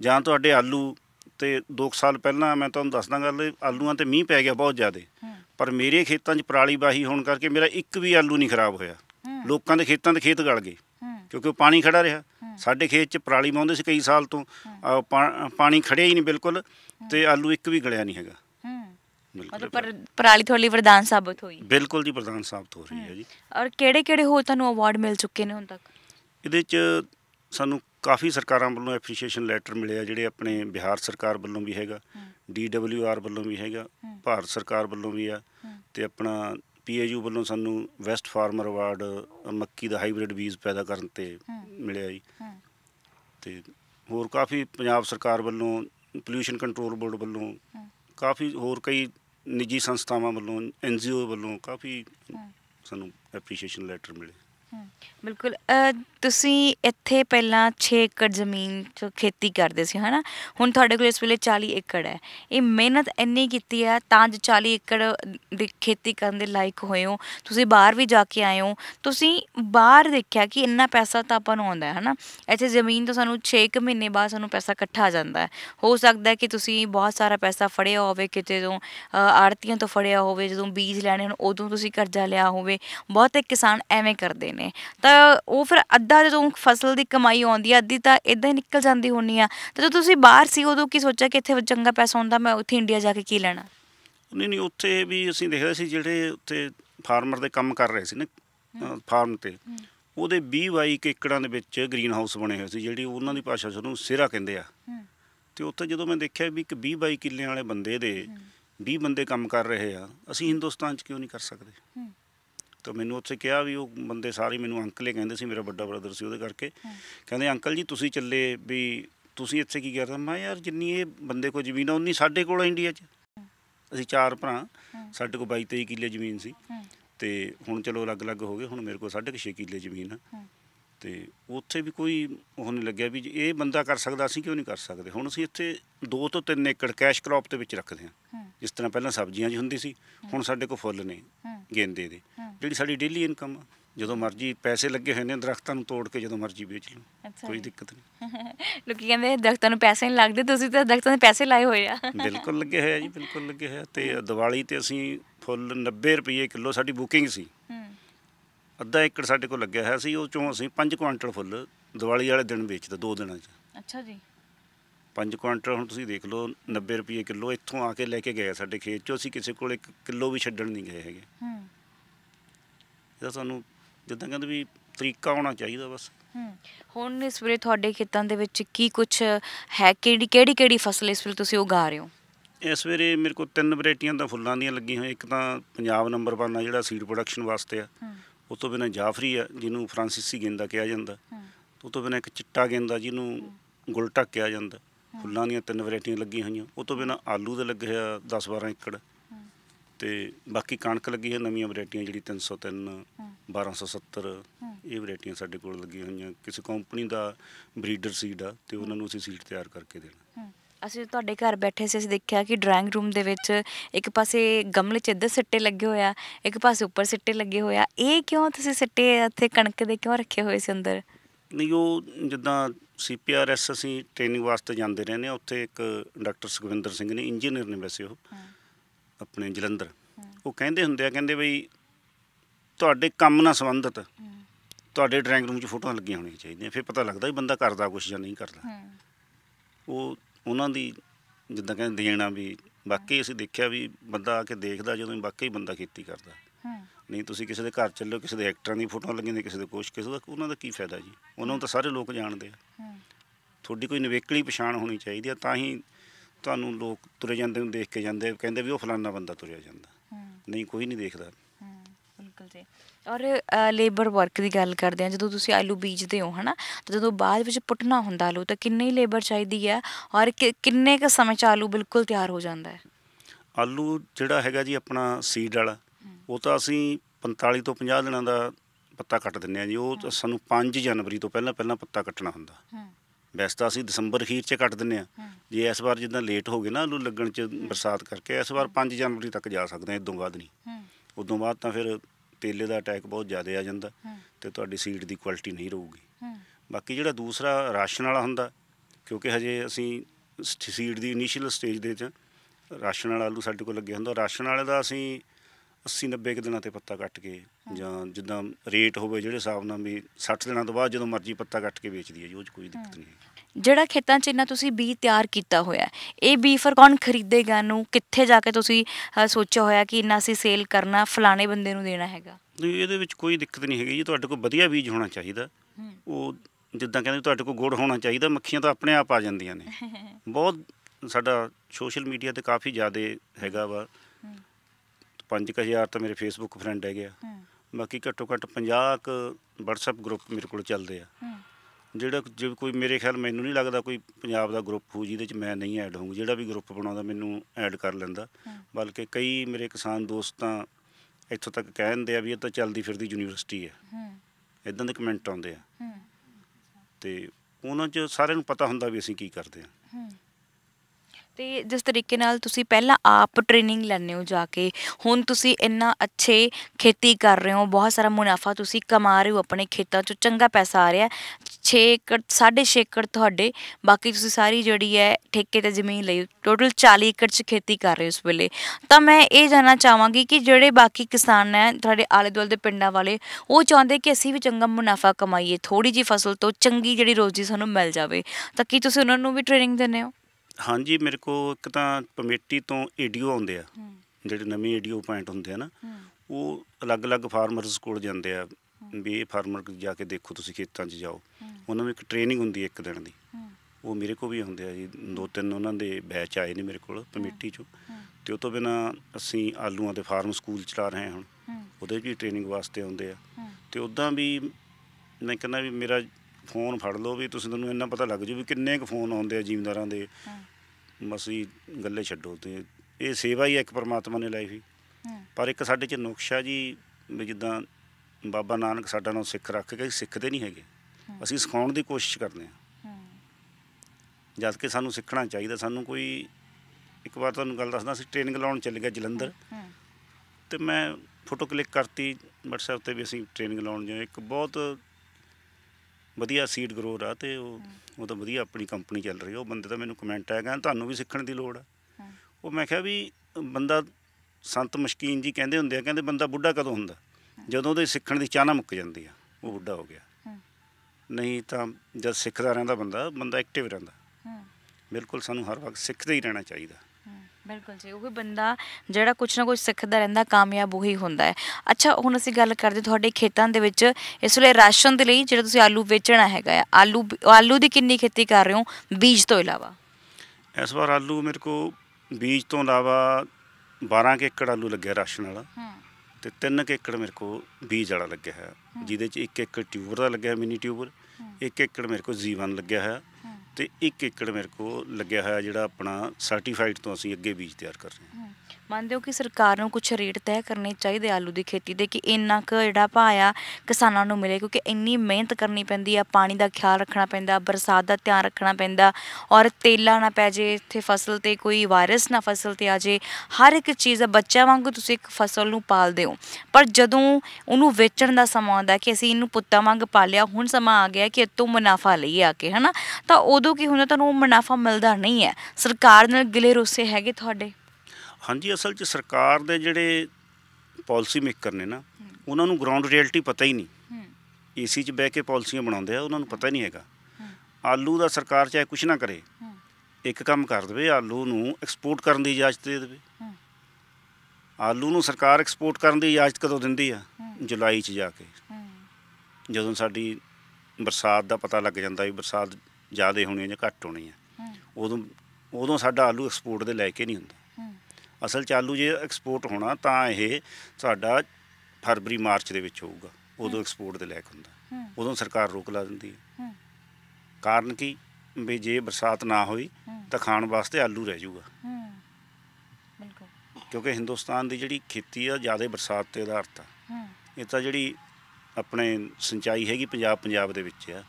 ਜਾਂ ਤੁਹਾਡੇ ਆਲੂ ਤੇ 2 ਸਾਲ ਪਹਿਲਾਂ ਮੈਂ ਤੁਹਾਨੂੰ ਦੱਸਦਾ ਗੱਲ ਆਲੂਆਂ ਤੇ ਮੀਂਹ ਪੈ ਗਿਆ ਬਹੁਤ ਜ਼ਿਆਦਾ ਪਰ ਮੇਰੇ ਖੇਤਾਂ 'ਚ ਪਰਾਲੀ ਬਾਹੀ ਹੋਣ ਕਰਕੇ ਮੇਰਾ ਇੱਕ ਵੀ ਆਲੂ ਨਹੀਂ ਖਰਾਬ ਹੋਇਆ ਲੋਕਾਂ ਦੇ ਖੇਤਾਂ ਦੇ ਖੇਤ ਗਲ ਗਏ ਕਿਉਂਕਿ ਉਹ ਪਾਣੀ ਖੜਾ ਰਿਹਾ ਸਾਡੇ ਖੇਤ 'ਚ ਪਰਾਲੀ ਮਾਉਂਦੇ ਸੀ ਕਈ ਸਾਲ ਤੋਂ ਪਾਣੀ ਖੜਿਆ ਹੀ ਨਹੀਂ ਬਿਲਕੁਲ ਤੇ ਆਲੂ ਇੱਕ ਵੀ ਗਲਿਆ ਨਹੀਂ ਹੈਗਾ ਮਤਲਬ ਪਰ ਪਰਾਲੀ ਥੋੜੀ ਵਰਦਾਨ ਸਾਬਤ ਹੋਈ ਬਿਲਕੁਲ ਜੀ ਵਰਦਾਨ ਸਾਬਤ ਹੋ ਰਹੀ ਹੈ ਜੀ ਔਰ ਕਿਹੜੇ ਕਿਹੜੇ ਹੋਰ ਤੁਹਾਨੂੰ ਅਵਾਰਡ ਮਿਲ ਚੁੱਕੇ ਨੇ ਹੁਣ ਤੱਕ ਇਹਦੇ 'ਚ ਸਾਨੂੰ ਕਾਫੀ ਸਰਕਾਰਾਂ ਵੱਲੋਂ ਐਪਰੀਸ਼ੀਏਸ਼ਨ ਲੈਟਰ ਮਿਲੇ ਆ ਜਿਹੜੇ ਆਪਣੇ ਬਿਹਾਰ ਸਰਕਾਰ ਵੱਲੋਂ ਵੀ ਹੈਗਾ ਡੀਡਬਲਯੂਆਰ ਵੱਲੋਂ ਵੀ ਹੈਗਾ ਭਾਰਤ ਸਰਕਾਰ ਵੱਲੋਂ ਵੀ ਆ ਤੇ ਆਪਣਾ ਪੀਏਯੂ ਵੱਲੋਂ ਸਾਨੂੰ ਵੈਸਟ ਫਾਰਮਰ ਅਵਾਰਡ ਮੱਕੀ ਦਾ ਹਾਈਬ੍ਰਿਡ ਬੀਜ ਪੈਦਾ ਕਰਨ ਤੇ ਮਿਲਿਆ ਜੀ ਤੇ ਹੋਰ ਕਾਫੀ ਪੰਜਾਬ ਸਰਕਾਰ ਵੱਲੋਂ ਪੋਲੂਸ਼ਨ ਕੰਟਰੋਲ ਬੋਰਡ ਵੱਲੋਂ ਕਾਫੀ ਹੋਰ ਕਈ ਨਿੱਜੀ ਸੰਸਥਾਵਾਂ ਵੱਲੋਂ ਐਨਜੀਓ ਵੱਲੋਂ ਕਾਫੀ ਸਾਨੂੰ ਐਪਰੀਸ਼ੀਏਸ਼ਨ ਲੈਟਰ ਮਿਲੇ ਬਿਲਕੁਲ ਤੁਸੀਂ ਇੱਥੇ ਪਹਿਲਾਂ 6 ਏਕੜ ਜ਼ਮੀਨ 'ਚ ਖੇਤੀ ਕਰਦੇ ਸੀ ਹਨਾ ਹੁਣ ਤੁਹਾਡੇ ਕੋਲ ਇਸ ਵੇਲੇ 40 ਏਕੜ ਹੈ ਇਹ ਮਿਹਨਤ ਇੰਨੀ ਕੀਤੀ ਹੈ ਤਾਂ ਜੋ 40 ਏਕੜ ਦੀ ਖੇਤੀ ਕਰਨ ਦੇ ਲਾਇਕ ਹੋਏ ਹੋ ਤੁਸੀਂ ਬਾਹਰ ਵੀ ਜਾ ਕੇ ਆਏ ਹੋ ਤੁਸੀਂ ਬਾਹਰ ਦੇਖਿਆ ਕਿ ਇੰਨਾ ਪੈਸਾ ਤਾਂ ਆਪਾਂ ਨੂੰ ਆਉਂਦਾ ਹੈ ਹਨਾ ਇੱਥੇ ਜ਼ਮੀਨ ਤੋਂ ਸਾਨੂੰ 6 ਮਹੀਨੇ ਬਾਅਦ ਸਾਨੂੰ ਪੈਸਾ ਇਕੱਠਾ ਆ ਜਾਂਦਾ ਹੈ ਹੋ ਸਕਦਾ ਹੈ ਕਿ ਤੁਸੀਂ ਬਹੁਤ ਸਾਰਾ ਪੈਸਾ ਫੜਿਆ ਹੋਵੇ ਕਿਤੇ ਤੋਂ ਆੜਤੀਆਂ ਤੋਂ ਫੜਿਆ ਹੋਵੇ ਜਦੋਂ ਬੀਜ ਲੈਣੇ ਹੁਣ ਉਦੋਂ ਤੁਸੀਂ ਕਰਜ਼ਾ ਲਿਆ ਹੋਵੇ ਬਹੁਤੇ ਕਿਸਾਨ ਐਵੇਂ ਕਰਦੇ ਨੇ ਤਾਂ ਉਹ ਫਿਰ ਅੱਧਾ ਜਦੋਂ ਫਸਲ ਦੀ ਕਮਾਈ ਆਉਂਦੀ ਆ ਅੱਧੀ ਤਾਂ ਇਦਾਂ ਹੀ ਨਿਕਲ ਜਾਂਦੀ ਹੋਣੀ ਆ ਤਾਂ ਜਦੋਂ ਤੁਸੀਂ ਬਾਹਰ ਸੀ ਉਦੋਂ ਕੀ ਸੋਚਿਆ ਕਿ ਇੱਥੇ ਚੰਗਾ ਪੈਸਾ ਹੁੰਦਾ ਮੈਂ ਉੱਥੇ ਇੰਡੀਆ ਜਾ ਕੇ ਕੀ ਲੈਣਾ ਨਹੀਂ ਨਹੀਂ ਉੱਥੇ ਵੀ ਅਸੀਂ ਦੇਖਦੇ ਸੀ ਜਿਹੜੇ ਉੱਥੇ ਫਾਰਮਰ ਦੇ ਕੰਮ ਕਰ ਰਹੇ ਸੀ ਨਾ ਫਾਰਮ ਤੇ ਉਹਦੇ 20 ਬਾਈ ਏਕੜਾਂ ਦੇ ਵਿੱਚ ਗ੍ਰੀਨ ਹਾਊਸ ਬਣੇ ਹੋਏ ਸੀ ਜਿਹੜੀ ਉਹਨਾਂ ਦੀ ਭਾਸ਼ਾ ਸਾਨੂੰ ਸਿਰਾ ਕਹਿੰਦੇ ਆ ਤੇ ਉੱਥੇ ਜਦੋਂ ਮੈਂ ਦੇਖਿਆ ਵੀ ਇੱਕ 20 ਬਾਈ ਕਿੱਲੇ ਵਾਲੇ ਬੰਦੇ ਦੇ 20 ਬੰਦੇ ਕੰਮ ਕਰ ਰਹੇ ਆ ਅਸੀਂ ਹਿੰਦੁਸਤਾਨ 'ਚ ਕਿਉਂ ਨਹੀਂ ਕਰ ਸਕਦੇ ਤਾਂ ਮੈਨੂੰ ਉੱਥੇ ਕਿਹਾ ਵੀ ਉਹ ਬੰਦੇ ਸਾਰੇ ਮੈਨੂੰ ਅੰਕਲੇ ਕਹਿੰਦੇ ਸੀ ਮੇਰਾ ਵੱਡਾ ਬ੍ਰਦਰ ਸੀ ਉਹਦੇ ਕਰਕੇ ਕਹਿੰਦੇ ਅੰਕਲ ਜੀ ਤੁਸੀਂ ਚੱਲੇ ਵੀ ਤੁਸੀਂ ਇੱਥੇ ਕੀ ਕਰਦਾ ਮੈਂ ਯਾਰ ਜਿੰਨੀ ਇਹ ਬੰਦੇ ਕੋਲ ਜ਼ਮੀਨ ਆ ਉਨੀ ਸਾਡੇ ਕੋਲ ਇੰਡੀਆ 'ਚ ਅਸੀਂ ਚਾਰ ਭਰਾ ਸਾਡੇ ਕੋਲ 22 23 ਕਿੱਲੇ ਜ਼ਮੀਨ ਸੀ ਤੇ ਹੁਣ ਚਲੋ ਅਲੱਗ-ਅਲੱਗ ਹੋ ਗਏ ਹੁਣ ਮੇਰੇ ਕੋਲ 6.5 ਕਿੱਲੇ ਜ਼ਮੀਨ ਆ ਤੇ ਉੱਥੇ ਵੀ ਕੋਈ ਉਹ ਨਹੀਂ ਲੱਗਿਆ ਵੀ ਇਹ ਬੰਦਾ ਕਰ ਸਕਦਾ ਅਸੀਂ ਕਿਉਂ ਨਹੀਂ ਕਰ ਸਕਦੇ ਹੁਣ ਅਸੀਂ ਇੱਥੇ 2 ਤੋਂ 3 ਏਕੜ ਕੈਸ਼ ਕ੍ਰੌਪ ਦੇ ਵਿੱਚ ਰੱਖਦੇ ਹਾਂ ਜਿਸ ਤਰ੍ਹਾਂ ਪਹਿਲਾਂ ਸਬਜ਼ੀਆਂ ਜੀ ਹੁੰਦੀ ਸੀ ਹੁਣ ਸਾਡੇ ਕੋਲ ਫੁੱਲ ਨੇ ਗੇਂਦੇ ਦੇ ਜਿਹੜੀ ਸਾਡੀ ਡੇਲੀ ਇਨਕਮ ਆ ਜਦੋਂ ਮਰਜ਼ੀ ਪੈਸੇ ਲੱਗੇ ਹੋਏ ਨੇ ਦਰਖਤਾਂ ਨੂੰ ਤੋੜ ਕੇ ਜਦੋਂ ਮਰਜ਼ੀ ਵੇਚ ਲਓ ਕੋਈ ਦਿੱਕਤ ਨਹੀਂ <laughs> ਲੋਕੀ ਕਹਿੰਦੇ ਦਰਖਤਾਂ ਨੂੰ ਪੈਸੇ ਨਹੀਂ ਲੱਗਦੇ ਤੁਸੀਂ ਤਾਂ ਦਰਖਤਾਂ ਦੇ ਪੈਸੇ ਲਾਏ ਹੋਏ ਆ <laughs> ਬਿਲਕੁਲ ਲੱਗੇ ਹੋਇਆ ਜੀ ਬਿਲਕੁਲ ਲੱਗੇ ਹੋਇਆ ਤੇ ਦੀਵਾਲੀ ਤੇ ਅਸੀਂ ਫੁੱਲ 90 ਰੁਪਏ ਕਿਲੋ ਸਾਡੀ ਬੁਕਿੰਗ ਸੀ ਅੱਧਾ ਏਕੜ ਸਾਡੇ ਕੋਲ ਲੱਗਿਆ ਹੋਇਆ ਸੀ ਉਹ ਚੋਂ ਅਸੀਂ 5 ਕੁਆਂਟਲ ਫੁੱਲ ਦੀਵਾਲੀ ਵਾਲੇ ਦਿਨ ਵੇਚਦੇ ਦੋ ਦਿਨਾਂ 'ਚ ਅੱਛਾ ਜੀ 5 ਕੁਆਂਟਲ ਹੁਣ ਤੁਸੀਂ ਦੇਖ ਲਓ 90 ਰੁਪਏ ਕਿਲੋ ਇੱਥੋਂ ਆ ਕੇ ਲੈ ਕੇ ਗਏ ਸਾਡੇ ਖੇਤ 'ਚੋਂ ਅਸੀਂ ਕਿਸੇ ਕੋਲ ਇੱਕ ਕਿਲੋ ਵੀ ਛੱਡਣ ਨਹੀਂ ਗਏ ਹੈਗੇ ਹੂੰ ਇਹਦਾ ਸਾਨੂੰ ਜਿੱਦਾਂ ਕਹਿੰਦੇ ਵੀ ਤਰੀਕਾ ਹੋਣਾ ਚਾਹੀਦਾ ਬਸ ਹੁਣ ਇਸ ਵੇਲੇ ਤੁਹਾਡੇ ਖੇਤਾਂ ਦੇ ਵਿੱਚ ਕੀ ਕੁਝ ਹੈ ਕਿਹੜੀ ਕਿਹੜੀ ਕਿਹੜੀ ਫਸਲ ਇਸ ਵੇਲੇ ਤੁਸੀਂ ਉਗਾ ਰਹੇ ਹੋ ਇਸ ਵੇਲੇ ਮੇਰੇ ਕੋਲ ਤਿੰਨ ਵੈਰਾਈਟੀਆਂ ਦਾ ਫੁੱਲਾਂ ਦੀਆਂ ਲੱਗੀਆਂ ਹੋਈਆਂ ਇੱਕ ਤਾਂ ਪੰਜਾਬ ਨੰਬਰ 1 ਆ ਜਿਹੜਾ ਸੀਡ ਪ੍ਰੋਡਕਸ਼ਨ ਵਾਸਤੇ ਆ ਉਹ ਤੋਂ ਬਿਨਾ ਜਾਫਰੀ ਆ ਜਿਹਨੂੰ ਫ੍ਰਾਂਸੀਸੀ ਗੇਂਦਾ ਕਿਹਾ ਜਾਂਦਾ ਉਹ ਤੋਂ ਬਿਨਾ ਇੱਕ ਚਿੱਟਾ ਗੇਂਦਾ ਜਿਹਨੂੰ ਗੁਲਟਾ ਕਿਹਾ ਜਾਂਦਾ ਫੁੱਲਾਂ ਦੀਆਂ ਤਿੰਨ ਵੈਰਾਈਟੀਆਂ ਲੱਗੀਆਂ ਹੋਈਆਂ ਉਹ ਤੋਂ ਬਿਨਾ ਆਲੂ ਦੇ ਲੱਗੇ ਆ 10 12 ਏਕੜ ਤੇ ਬਾਕੀ ਕਣਕ ਲੱਗੀ ਹੈ ਨਵੀਆਂ ਵੈਰਾਈਟੀਆਂ ਜਿਹੜੀ 303 1270 ਇਹ ਵੈਰਾਈਟੀਆਂ ਸਾਡੇ ਕੋਲ ਲੱਗੀਆਂ ਹੋਈਆਂ ਕਿਸੇ ਕੰਪਨੀ ਦਾ ਬਰੀਡਰ ਸੀਡ ਆ ਤੇ ਉਹਨਾਂ ਨੂੰ ਅਸੀਂ ਸੀਡ ਤਿਆਰ ਕਰਕੇ ਦੇਣਾ ਅਸੀਂ ਤੁਹਾਡੇ ਘਰ ਬੈਠੇ ਸੀ ਅਸੀਂ ਦੇਖਿਆ ਕਿ ਡਰਾਇੰਗ ਰੂਮ ਦੇ ਵਿੱਚ ਇੱਕ ਪਾਸੇ ਗਮਲੇ 'ਚ ਇੱਧਰ ਸਿੱਟੇ ਲੱਗੇ ਹੋਇਆ ਇੱਕ ਪਾਸੇ ਉੱਪਰ ਸਿੱਟੇ ਲੱਗੇ ਹੋਇਆ ਇਹ ਕਿਉਂ ਤੁਸੀਂ ਸਿੱਟੇ ਇੱਥੇ ਕਣਕ ਦੇ ਕਿਉਂ ਰੱਖੇ ਹੋਏ ਸੀ ਅੰਦਰ ਨਹੀਂ ਉਹ ਜਿੱਦਾਂ ਸੀਪੀਆਰਐਸ ਅਸੀਂ ਟ੍ਰੇਨਿੰਗ ਵਾਸਤੇ ਜਾਂਦੇ ਰਹਿੰਦੇ ਆ ਉੱਥੇ ਇੱਕ ਡਾਕਟਰ ਸੁਖਵਿੰਦਰ ਸਿੰਘ ਨੇ ਇੰਜੀਨੀਅਰ ਨੇ ਵੈਸੇ ਉਹ ਆਪਣੇ ਜਲੰਧਰ ਉਹ ਕਹਿੰਦੇ ਹੁੰਦੇ ਆ ਕਹਿੰਦੇ ਬਈ ਤੁਹਾਡੇ ਕੰਮ ਨਾਲ ਸੰਬੰਧਤ ਤੁਹਾਡੇ ਡਰਾਇੰਗ ਰੂਮ 'ਚ ਫੋਟੋਆਂ ਲੱਗੀਆਂ ਹੋਣੀਆਂ ਚਾਹੀਦੀਆਂ ਫਿਰ ਪਤਾ ਲੱਗਦਾ ਵੀ ਬੰਦਾ ਕਰਦਾ ਕੁਝ ਜਾਂ ਨਹੀਂ ਕਰਦਾ ਉਹ ਉਹਨਾਂ ਦੀ ਜਿੱਦਾਂ ਕਹਿੰਦੇ ਦੇਣਾ ਵੀ ਬਾਕੀ ਅਸੀਂ ਦੇਖਿਆ ਵੀ ਬੰਦਾ ਆ ਕੇ ਦੇਖਦਾ ਜਦੋਂ ਵਾਕਈ ਬੰਦਾ ਖੇਤੀ ਕਰਦਾ ਨਹੀਂ ਤੁਸੀਂ ਕਿਸੇ ਦੇ ਘਰ ਚੱਲੋ ਕਿਸੇ ਦੇ ਐਕਟਰਾਂ ਦੀ ਫੋਟੋਆਂ ਲੱਗੀਆਂ ਨੇ ਕਿਸੇ ਦੇ ਕੁਛ ਕਿਸੇ ਦਾ ਉਹਨਾਂ ਦਾ ਕੀ ਫਾਇਦਾ ਜੀ ਉਹਨਾਂ ਨੂੰ ਤਾਂ ਸਾਰੇ ਲੋਕ ਜਾਣਦੇ ਆ ਤੁਹਾਡੀ ਕੋਈ ਨਿਵੇਕਲੀ ਪਛਾਣ ਹੋਣੀ ਚਾਹੀਦੀ ਆ ਤਾਂ ਹੀ ਤੁਹਾਨੂੰ ਲੋਕ ਤੁਰੇ ਜਾਂਦੇ ਨੂੰ ਦੇਖ ਕੇ ਜਾਂਦੇ ਕਹਿੰਦੇ ਵੀ ਉਹ ਫਲਾਨਾ ਬੰਦਾ ਤੁਰਿਆ ਜਾਂਦਾ ਨਹੀਂ ਕੋਈ ਨਹੀਂ ਦੇਖਦਾ ਬਿਲਕੁਲ ਜੀ ਔਰ ਲੇਬਰ ਵਰਕ ਦੀ ਗੱਲ ਕਰਦੇ ਆ ਜਦੋਂ ਤੁਸੀਂ ਆਲੂ ਬੀਜਦੇ ਹੋ ਹਨਾ ਤੇ ਜਦੋਂ ਬਾਅਦ ਵਿੱਚ ਪੁੱਟਣਾ ਹੁੰਦਾ ਆਲੂ ਤਾਂ ਹੀ ਲੇਬਰ ਚਾਹੀਦੀ ਹੈ ਔਰ ਕਿੰਨੇ ਕ ਸਮੇਂ ਚ ਆਲੂ ਬਿਲਕੁਲ ਤਿਆਰ ਹੋ ਜਾਂਦਾ ਹੈ ਆਲੂ ਜਿਹੜਾ ਹੈਗਾ ਜੀ ਆਪਣਾ ਸੀਡ ਵਾਲਾ ਉਹ ਤਾਂ ਅਸੀਂ 45 ਤੋਂ 50 ਦਿਨਾਂ ਦਾ ਪੱਤਾ ਕੱਟ ਦਿੰਨੇ ਆ ਜੀ ਉਹ ਸਾਨੂੰ 5 ਜਨਵਰੀ ਤੋਂ ਪਹਿਲਾਂ ਪਹਿਲਾਂ ਪੱਤਾ ਕੱਟਣਾ ਹੁੰਦਾ ਵੈਸੇ ਤਾਂ ਅਸੀਂ ਦਸੰਬਰ ਅਖੀਰ 'ਚ ਕੱਟ ਦਿੰਨੇ ਆ ਜੇ ਇਸ ਵਾਰ ਜਿੱਦਾਂ ਲੇਟ ਹੋ ਗਏ ਨਾ ਆਲੂ ਲੱਗਣ 'ਚ ਬਰਸਾਤ ਕਰਕੇ ਇਸ ਵਾਰ 5 ਜਨਵਰੀ ਤੱਕ ਜਾ ਸਕਦੇ ਆ ਇਦੋਂ ਬਾਅਦ ਨਹੀਂ ਉਦੋਂ ਬਾਅਦ ਤਾਂ ਫਿਰ ਤੇਲੇ ਦਾ ਅਟੈਕ ਬਹੁਤ ਜ਼ਿਆਦਾ ਆ ਜਾਂਦਾ ਤੇ ਤੁਹਾਡੀ ਸੀਟ ਦੀ ਕੁਆਲਿਟੀ ਨਹੀਂ ਰਹੂਗੀ ਬਾਕੀ ਜਿਹੜਾ ਦੂਸਰਾ ਰਾਸ਼ਨ ਵਾਲਾ ਹੁੰਦਾ ਕਿਉਂਕਿ ਹਜੇ ਅਸੀਂ ਸੀਟ ਦੀ ਇਨੀਸ਼ੀਅਲ ਸਟੇਜ ਦੇ 'ਚ ਰਾਸ਼ਨ ਵਾਲਾ ਆਲੂ ਸਾਡੇ ਕੋਲ ਲੱਗੇ ਹੁੰਦਾ ਰਾਸ਼ਨ ਵਾਲੇ ਦਾ ਅਸੀਂ 80 90 ਕੁ ਦਿਨਾਂ ਤੇ ਪੱਤਾ ਕੱਟ ਕੇ ਜਾਂ ਜਿੱਦਾਂ ਰੇਟ ਹੋਵੇ ਜਿਹੜੇ ਹਿਸਾਬ ਨਾਲ ਵੀ 60 ਦਿਨਾਂ ਤੋਂ ਬਾਅਦ ਜਦੋਂ ਮਰਜ਼ੀ ਪੱਤਾ ਕੱਟ ਕੇ ਵੇਚਦੀ ਹੈ ਜੀ ਉਹ ਕੋਈ ਦਿੱਕਤ ਨਹੀਂ ਹੈ ਜਿਹੜਾ ਖੇਤਾਂ 'ਚ ਇਹਨਾਂ ਤੁਸੀਂ ਬੀਜ ਤਿਆਰ ਕੀਤਾ ਹੋਇਆ ਇਹ ਬੀਜ ਫਿਰ ਕੌਣ ਖਰੀਦੇਗਾ ਨੂੰ ਕਿੱਥੇ ਜਾ ਕੇ ਤੁਸੀਂ ਸੋਚਿਆ ਹੋਇਆ ਕਿ ਇੰਨਾ ਅਸੀਂ ਸੇਲ ਕਰਨਾ ਫਲਾਣੇ ਬੰਦੇ ਨੂੰ ਦੇਣਾ ਹੈਗਾ ਨਹੀਂ ਇਹਦੇ ਵਿੱਚ ਕੋਈ ਦਿੱਕਤ ਨਹੀਂ ਹੈਗੀ ਜੀ ਤੁਹਾਡੇ ਕੋਲ ਵਧੀਆ ਬੀਜ ਹੋਣਾ ਚਾਹੀਦਾ ਉਹ ਜਿੱਦਾਂ ਕਹਿੰਦੇ ਤੁਹਾਡੇ ਕੋਲ ਗੁੜ ਹੋਣਾ ਚਾਹੀਦਾ ਮੱਖੀਆਂ ਤਾਂ ਆਪਣੇ ਆਪ ਆ ਜਾਂਦੀਆਂ ਨੇ <laughs> ਬਹੁਤ ਸਾਡਾ ਸੋਸ਼ਲ ਮੀਡੀਆ ਤੇ ਕਾਫੀ ਜ਼ਿਆਦਾ ਹੈਗਾ ਵਾ 5000 ਤਾਂ ਮੇਰੇ ਫੇਸਬੁੱਕ ਫਰੈਂਡ ਹੈਗੇ ਆ ਬਾਕੀ ਘੱਟੋ ਘੱਟ 50 ਕ WhatsApp ਗਰੁੱਪ ਮੇਰੇ ਕੋਲ ਚੱਲਦੇ ਆ ਜਿਹੜਾ ਜੇ ਕੋਈ ਮੇਰੇ ਖਿਆਲ ਮੈਨੂੰ ਨਹੀਂ ਲੱਗਦਾ ਕੋਈ ਪੰਜਾਬ ਦਾ ਗਰੁੱਪ ਹੋ ਜਿਹਦੇ ਚ ਮੈਂ ਨਹੀਂ ਐਡ ਹੋਊਂ ਜਿਹੜਾ ਵੀ ਗਰੁੱਪ ਬਣਾਉਂਦਾ ਮੈਨੂੰ ਐਡ ਕਰ ਲੈਂਦਾ ਬਲਕਿ ਕਈ ਮੇਰੇ ਕਿਸਾਨ ਦੋਸਤਾਂ ਇੱਥੋਂ ਤੱਕ ਕਹਿੰਦੇ ਆ ਵੀ ਇਹ ਤਾਂ ਚੱਲਦੀ ਫਿਰਦੀ ਯੂਨੀਵਰਸਿਟੀ ਹੈ ਇਦਾਂ ਦੇ ਕਮੈਂਟ ਆਉਂਦੇ ਆ ਤੇ ਉਹਨਾਂ 'ਚ ਸਾਰਿਆਂ ਨੂੰ ਪਤਾ ਹੁੰਦਾ ਵੀ ਅਸੀਂ ਕੀ ਕਰਦੇ ਆ ਤੇ ਜਿਸ ਤਰੀਕੇ ਨਾਲ ਤੁਸੀਂ ਪਹਿਲਾਂ ਆਪ ਟ੍ਰੇਨਿੰਗ ਲੈਣੇ ਹੋ ਜਾ ਕੇ ਹੁਣ ਤੁਸੀਂ ਇੰਨਾ ਅੱਛੇ ਖੇਤੀ ਕਰ ਰਹੇ ਹੋ ਬਹੁਤ ਸਾਰਾ ਮੁਨਾਫਾ ਤੁਸੀਂ ਕਮਾ ਰਹੇ ਹੋ ਆਪਣੇ ਖੇਤਾਂ 'ਚੋਂ ਚੰਗਾ ਪੈਸਾ ਆ ਰਿਹਾ 6 ਏਕੜ 6.5 ਏਕੜ ਤੁਹਾਡੇ ਬਾਕੀ ਤੁਸੀਂ ਸਾਰੀ ਜਿਹੜੀ ਹੈ ਠੇਕੇ ਤੇ ਜ਼ਮੀਨ ਲਈ ਟੋਟਲ 40 ਏਕੜ 'ਚ ਖੇਤੀ ਕਰ ਰਹੇ ਹੋ ਇਸ ਵੇਲੇ ਤਾਂ ਮੈਂ ਇਹ ਜਾਨਣਾ ਚਾਹਾਂਗੀ ਕਿ ਜਿਹੜੇ ਬਾਕੀ ਕਿਸਾਨ ਨੇ ਤੁਹਾਡੇ ਆਲੇ ਦੁਆਲੇ ਦੇ ਪਿੰਡਾਂ ਵਾਲੇ ਉਹ ਚਾਹੁੰਦੇ ਕਿ ਅਸੀਂ ਵੀ ਚੰਗਾ ਮੁਨਾਫਾ ਕਮਾਈਏ ਥੋੜੀ ਜੀ ਫਸਲ ਤੋਂ ਚੰਗੀ ਜਿਹੜੀ ਰੋਜ਼ੀ ਸਾਨੂੰ ਮਿਲ ਜਾਵੇ ਤਾਂ ਕੀ ਤੁਸੀਂ ਉਹਨਾਂ ਨੂੰ ਵੀ ਟ੍ਰੇਨਿੰਗ ਦਿੰਦੇ ਹੋ ਹਾਂਜੀ ਮੇਰੇ ਕੋ ਇੱਕ ਤਾਂ ਕਮੇਟੀ ਤੋਂ ਏਡੀਓ ਆਉਂਦੇ ਆ ਜਿਹੜੇ ਨਵੇਂ ਏਡੀਓ ਪੁਆਇੰਟ ਹੁੰਦੇ ਆ ਨਾ ਉਹ ਅਲੱਗ-ਅਲੱਗ ਫਾਰਮਰਸ ਕੋਲ ਜਾਂਦੇ ਆ ਵੀ ਇਹ ਫਾਰਮਰ ਜਾ ਕੇ ਦੇਖੋ ਤੁਸੀਂ ਖੇਤਾਂ 'ਚ ਜਾਓ ਉਹਨਾਂ ਨੂੰ ਇੱਕ ਟ੍ਰੇਨਿੰਗ ਹੁੰਦੀ ਹੈ ਇੱਕ ਦਿਨ ਦੀ ਉਹ ਮੇਰੇ ਕੋ ਵੀ ਹੁੰਦੇ ਆ ਜੀ ਦੋ ਤਿੰਨ ਉਹਨਾਂ ਦੇ ਬੈਚ ਆਏ ਨੇ ਮੇਰੇ ਕੋਲ ਕਮੇਟੀ 'ਚੋਂ ਤੇ ਉਹ ਤੋਂ ਬਿਨਾ ਅਸੀਂ ਆਲੂਆਂ ਦੇ ਫਾਰਮ ਸਕੂਲ ਚਲਾ ਰਹੇ ਹਾਂ ਹੁਣ ਉਹਦੇ ਵੀ ਟ੍ਰੇਨਿੰਗ ਵਾਸਤੇ ਆਉਂਦੇ ਆ ਤੇ ਉਦਾਂ ਵੀ ਮੈਂ ਕਹਿੰਦਾ ਵੀ ਮੇਰਾ ਫੋਨ ਫੜ ਲਓ ਵੀ ਤੁਸੀਂ ਤੁਹਾਨੂੰ ਇੰਨਾ ਪਤਾ ਲੱਗ ਜੂ ਵੀ ਕਿੰਨੇ ਕੁ ਫੋਨ ਆਉਂਦੇ ਆ ਜ਼ਿਮੀਂਦਾਰਾਂ ਦੇ ਮਸੀ ਗੱਲੇ ਛੱਡੋ ਤੇ ਇਹ ਸੇਵਾ ਹੀ ਇੱਕ ਪਰਮਾਤਮਾ ਨੇ ਲਾਈ ਹੋਈ ਪਰ ਇੱਕ ਸਾਡੇ ਚ ਨੁਕਸ਼ਾ ਜੀ ਵੀ ਜਿੱਦਾਂ ਬਾਬਾ ਨਾਨਕ ਸਾਡਾ ਨਾਲ ਸਿੱਖ ਰੱਖ ਕੇ ਸਿੱਖਦੇ ਨਹੀਂ ਹੈਗੇ ਅਸੀਂ ਸਿਖਾਉਣ ਦੀ ਕੋਸ਼ਿਸ਼ ਕਰਦੇ ਆ ਜਦ ਕਿ ਸਾਨੂੰ ਸਿੱਖਣਾ ਚਾਹੀਦਾ ਸਾਨੂੰ ਕੋਈ ਇੱਕ ਵਾਰ ਤੁਹਾਨੂੰ ਗੱਲ ਦੱਸਦਾ ਸੀ ਟ੍ਰੇਨਿੰਗ ਲਾਉਣ ਚੱਲ ਗਿਆ ਜਲੰਧਰ ਤੇ ਮੈਂ ਫੋਟੋ ਕਲਿੱਕ ਕਰਤੀ WhatsApp ਤੇ ਵੀ ਅਸੀਂ ਟ੍ਰੇਨਿੰਗ ਲਾਉਣ ਜਾਏ ਇੱਕ ਬਹੁਤ ਵਧੀਆ ਸੀਡ ਗਰੋਰ ਆ ਤੇ ਉਹ ਉਹ ਤਾਂ ਵਧੀਆ ਆਪਣੀ ਕੰਪਨੀ ਚੱਲ ਰਹੀ ਉਹ ਬੰਦੇ ਤਾਂ ਮੈਨੂੰ ਕਮੈਂਟ ਆਇਆ ਕਹਿੰਦਾ ਤੁਹਾਨੂੰ ਵੀ ਸਿੱਖਣ ਦੀ ਲੋੜ ਆ ਉਹ ਮੈਂ ਕਿਹਾ ਵੀ ਬੰਦਾ ਸੰਤ ਮਸ਼ਕੀਨ ਜੀ ਕਹਿੰਦੇ ਹੁੰਦੇ ਆ ਕਹਿੰਦੇ ਬੰਦਾ ਬੁੱਢਾ ਕਦੋਂ ਹੁੰਦਾ ਜਦੋਂ ਉਹਦੇ ਸਿੱਖਣ ਦੀ ਚਾਹਨਾ ਮੁੱਕ ਜਾਂਦੀ ਆ ਉਹ ਬੁੱਢਾ ਹੋ ਗਿਆ ਨਹੀਂ ਤਾਂ ਜਦ ਸਿੱਖਦਾ ਰਹਿੰਦਾ ਬੰਦਾ ਬੰਦਾ ਐਕਟਿਵ ਰਹਿੰਦਾ ਬਿਲਕੁਲ ਸਾਨੂੰ ਹਰ ਵਕਤ ਸਿੱਖਦੇ ਹੀ ਰਹਿਣਾ ਚਾਹੀਦਾ ਬਿਲਕੁਲ ਜੀ ਉਹ ਬੰਦਾ ਜਿਹੜਾ ਕੁਛ ਨਾ ਕੁਛ ਸਿੱਖਦਾ ਰਹਿੰਦਾ ਕਾਮਯਾਬ ਉਹੀ ਹੁੰਦਾ ਹੈ ਅੱਛਾ ਹੁਣ ਅਸੀਂ ਗੱਲ ਕਰਦੇ ਤੁਹਾਡੇ ਖੇਤਾਂ ਦੇ ਵਿੱਚ ਇਸ ਲਈ ਰਾਸ਼ਨ ਦੇ ਲਈ ਜਿਹੜਾ ਤੁਸੀਂ ਆਲੂ ਵੇਚਣਾ ਹੈਗਾ ਆਲੂ ਆਲੂ ਦੀ ਕਿੰਨੀ ਖੇਤੀ ਕਰ ਰਹੇ ਹੋ ਬੀਜ ਤੋਂ ਇਲਾਵਾ ਇਸ ਵਾਰ ਆਲੂ ਮੇਰੇ ਕੋ ਬੀਜ ਤੋਂ ਇਲਾਵਾ 12 ਏਕੜ ਆਲੂ ਲੱਗਿਆ ਰਾਸ਼ਨ ਵਾਲਾ ਤੇ 3 ਏਕੜ ਮੇਰੇ ਕੋ ਬੀਜ ਵਾਲਾ ਲੱਗਿਆ ਹੈ ਜਿਹਦੇ ਚ 1 ਏਕੜ ਟਿਊਬਰ ਦਾ ਲੱਗਿਆ ਮਿਨੀ ਟਿਊਬਰ 1 ਏਕੜ ਮੇਰੇ ਕੋ ਜ਼ੀਵਨ ਲੱਗਿਆ ਹੈ ਤੇ 1 ਏਕੜ ਮੇਰੇ ਕੋ ਲੱਗਿਆ ਹੋਇਆ ਜਿਹੜਾ ਆਪਣਾ ਸਰਟੀਫਾਈਡ ਤੋਂ ਅਸੀਂ ਅੱਗੇ ਬੀਜ ਤਿਆਰ ਕਰ ਰਹੇ ਹਾਂ ਮੰਨਦੇ ਹੋ ਕਿ ਸਰਕਾਰ ਨੂੰ ਕੁਝ ਰੇਟ ਤੈਅ ਕਰਨੇ ਚਾਹੀਦੇ ਆਲੂ ਦੀ ਖੇਤੀ ਦੇ ਕਿ ਇੰਨਾ ਕੁ ਜਿਹੜਾ ਭਾਅ ਆ ਕਿਸਾਨਾਂ ਨੂੰ ਮਿਲੇ ਕਿਉਂਕਿ ਇੰਨੀ ਮਿਹਨਤ ਕਰਨੀ ਪੈਂਦੀ ਆ ਪਾਣੀ ਦਾ ਖਿਆਲ ਰੱਖਣਾ ਪੈਂਦਾ ਬਰਸਾਤ ਦਾ ਧਿਆਨ ਰੱਖਣਾ ਪੈਂਦਾ ਔਰ ਤੇਲਾ ਨਾ ਪੈ ਜੇ ਇੱਥੇ ਫਸਲ ਤੇ ਕੋਈ ਵਾਇਰਸ ਨਾ ਫਸਲ ਤੇ ਆ ਜੇ ਹਰ ਇੱਕ ਚੀਜ਼ ਬੱਚਾ ਵਾਂਗੂ ਤੁਸੀਂ ਇੱਕ ਫਸਲ ਨੂੰ ਪਾਲਦੇ ਹੋ ਪਰ ਜਦੋਂ ਉਹਨੂੰ ਵੇਚਣ ਦਾ ਸਮਾਂ ਆਉਂਦਾ ਕਿ ਅਸੀਂ ਇਹਨੂੰ ਪੁੱਤਾਂ ਵਾਂਗ ਪਾਲਿਆ ਹੁਣ ਸਮਾਂ ਆ ਗਿਆ ਕਿ ਇਤੋਂ ਮੁਨਾਫਾ ਲਈ ਆ ਕੇ ਹਨਾ ਤਾਂ ਉਦੋਂ ਕੀ ਹੁੰਦਾ ਤੁਹਾਨੂੰ ਉਹ ਮੁਨਾਫਾ ਮਿਲਦਾ ਨਹੀਂ ਹੈ ਸਰਕਾਰ ਨਾਲ ਗਿਲੇ ਰੋਸੇ ਹੈਗੇ ਤੁਹਾਡੇ ਹਾਂਜੀ ਅਸਲ 'ਚ ਸਰਕਾਰ ਦੇ ਜਿਹੜੇ ਪਾਲਿਸੀ ਮੇਕਰ ਨੇ ਨਾ ਉਹਨਾਂ ਨੂੰ ਗਰਾਊਂਡ ਰਿਐਲਿਟੀ ਪਤਾ ਹੀ ਨਹੀਂ ਏਸੀ 'ਚ ਬਹਿ ਕੇ ਪਾਲਿਸੀਆਂ ਬਣਾਉਂਦੇ ਆ ਉਹਨਾਂ ਨੂੰ ਪਤਾ ਨਹੀਂ ਹੈਗਾ ਆਲੂ ਦਾ ਸਰਕਾਰ ਚਾਹੇ ਕੁਝ ਨਾ ਕਰੇ ਇੱਕ ਕੰਮ ਕਰ ਦੇਵੇ ਆਲੂ ਨੂੰ ਐਕਸਪੋਰਟ ਕਰਨ ਦੀ ਇਜਾਜ਼ਤ ਦੇ ਦੇਵੇ ਆਲੂ ਨੂੰ ਸਰਕਾਰ ਐਕਸਪੋਰਟ ਕਰਨ ਦੀ ਇਜਾਜ਼ਤ ਕਦੋਂ ਦਿੰਦੀ ਆ ਜੁਲਾਈ 'ਚ ਜਾ ਕੇ ਜਦੋਂ ਸਾਡੀ ਬਰਸਾਤ ਦਾ ਪਤਾ ਲੱਗ ਜਾਂਦਾ ਵੀ ਬਰਸਾਤ ਜ਼ਿਆਦਾ ਹੋਣੀ ਹੈ ਜਾਂ ਘੱਟ ਹੋਣੀ ਹੈ ਉਦੋਂ ਉਦੋਂ ਸਾਡਾ ਆਲੂ ਐਕਸਪੋਰਟ ਦੇ ਲੈ ਕੇ ਨਹੀਂ ਹੁੰਦਾ ਅਸਲ ਚਾਲੂ ਜੇ ਐਕਸਪੋਰਟ ਹੋਣਾ ਤਾਂ ਇਹ ਸਾਡਾ ਫਰਵਰੀ ਮਾਰਚ ਦੇ ਵਿੱਚ ਹੋਊਗਾ ਉਦੋਂ ਐਕਸਪੋਰਟ ਦੇ ਲੈਕ ਹੁੰਦਾ ਉਦੋਂ ਸਰਕਾਰ ਰੋਕ ਲਾ ਦਿੰਦੀ ਹੈ ਕਾਰਨ ਕੀ ਵੀ ਜੇ ਬਰਸਾਤ ਨਾ ਹੋਈ ਤਾਂ ਖਾਣ ਵਾਸਤੇ ਆਲੂ ਰਹਿ ਜਾਊਗਾ ਕਿਉਂਕਿ ਹਿੰਦੁਸਤਾਨ ਦੀ ਜਿਹੜੀ ਖੇਤੀ ਆ ਜ਼ਿਆਦਾ ਬਰਸਾਤ ਤੇ ਆਧਾਰਿਤ ਆ ਇਹ ਤਾਂ ਜਿਹੜੀ ਆਪਣੇ ਸਿੰਚਾਈ ਹੈਗੀ ਪੰਜਾਬ ਪੰਜਾਬ ਦੇ ਵਿੱਚ ਆ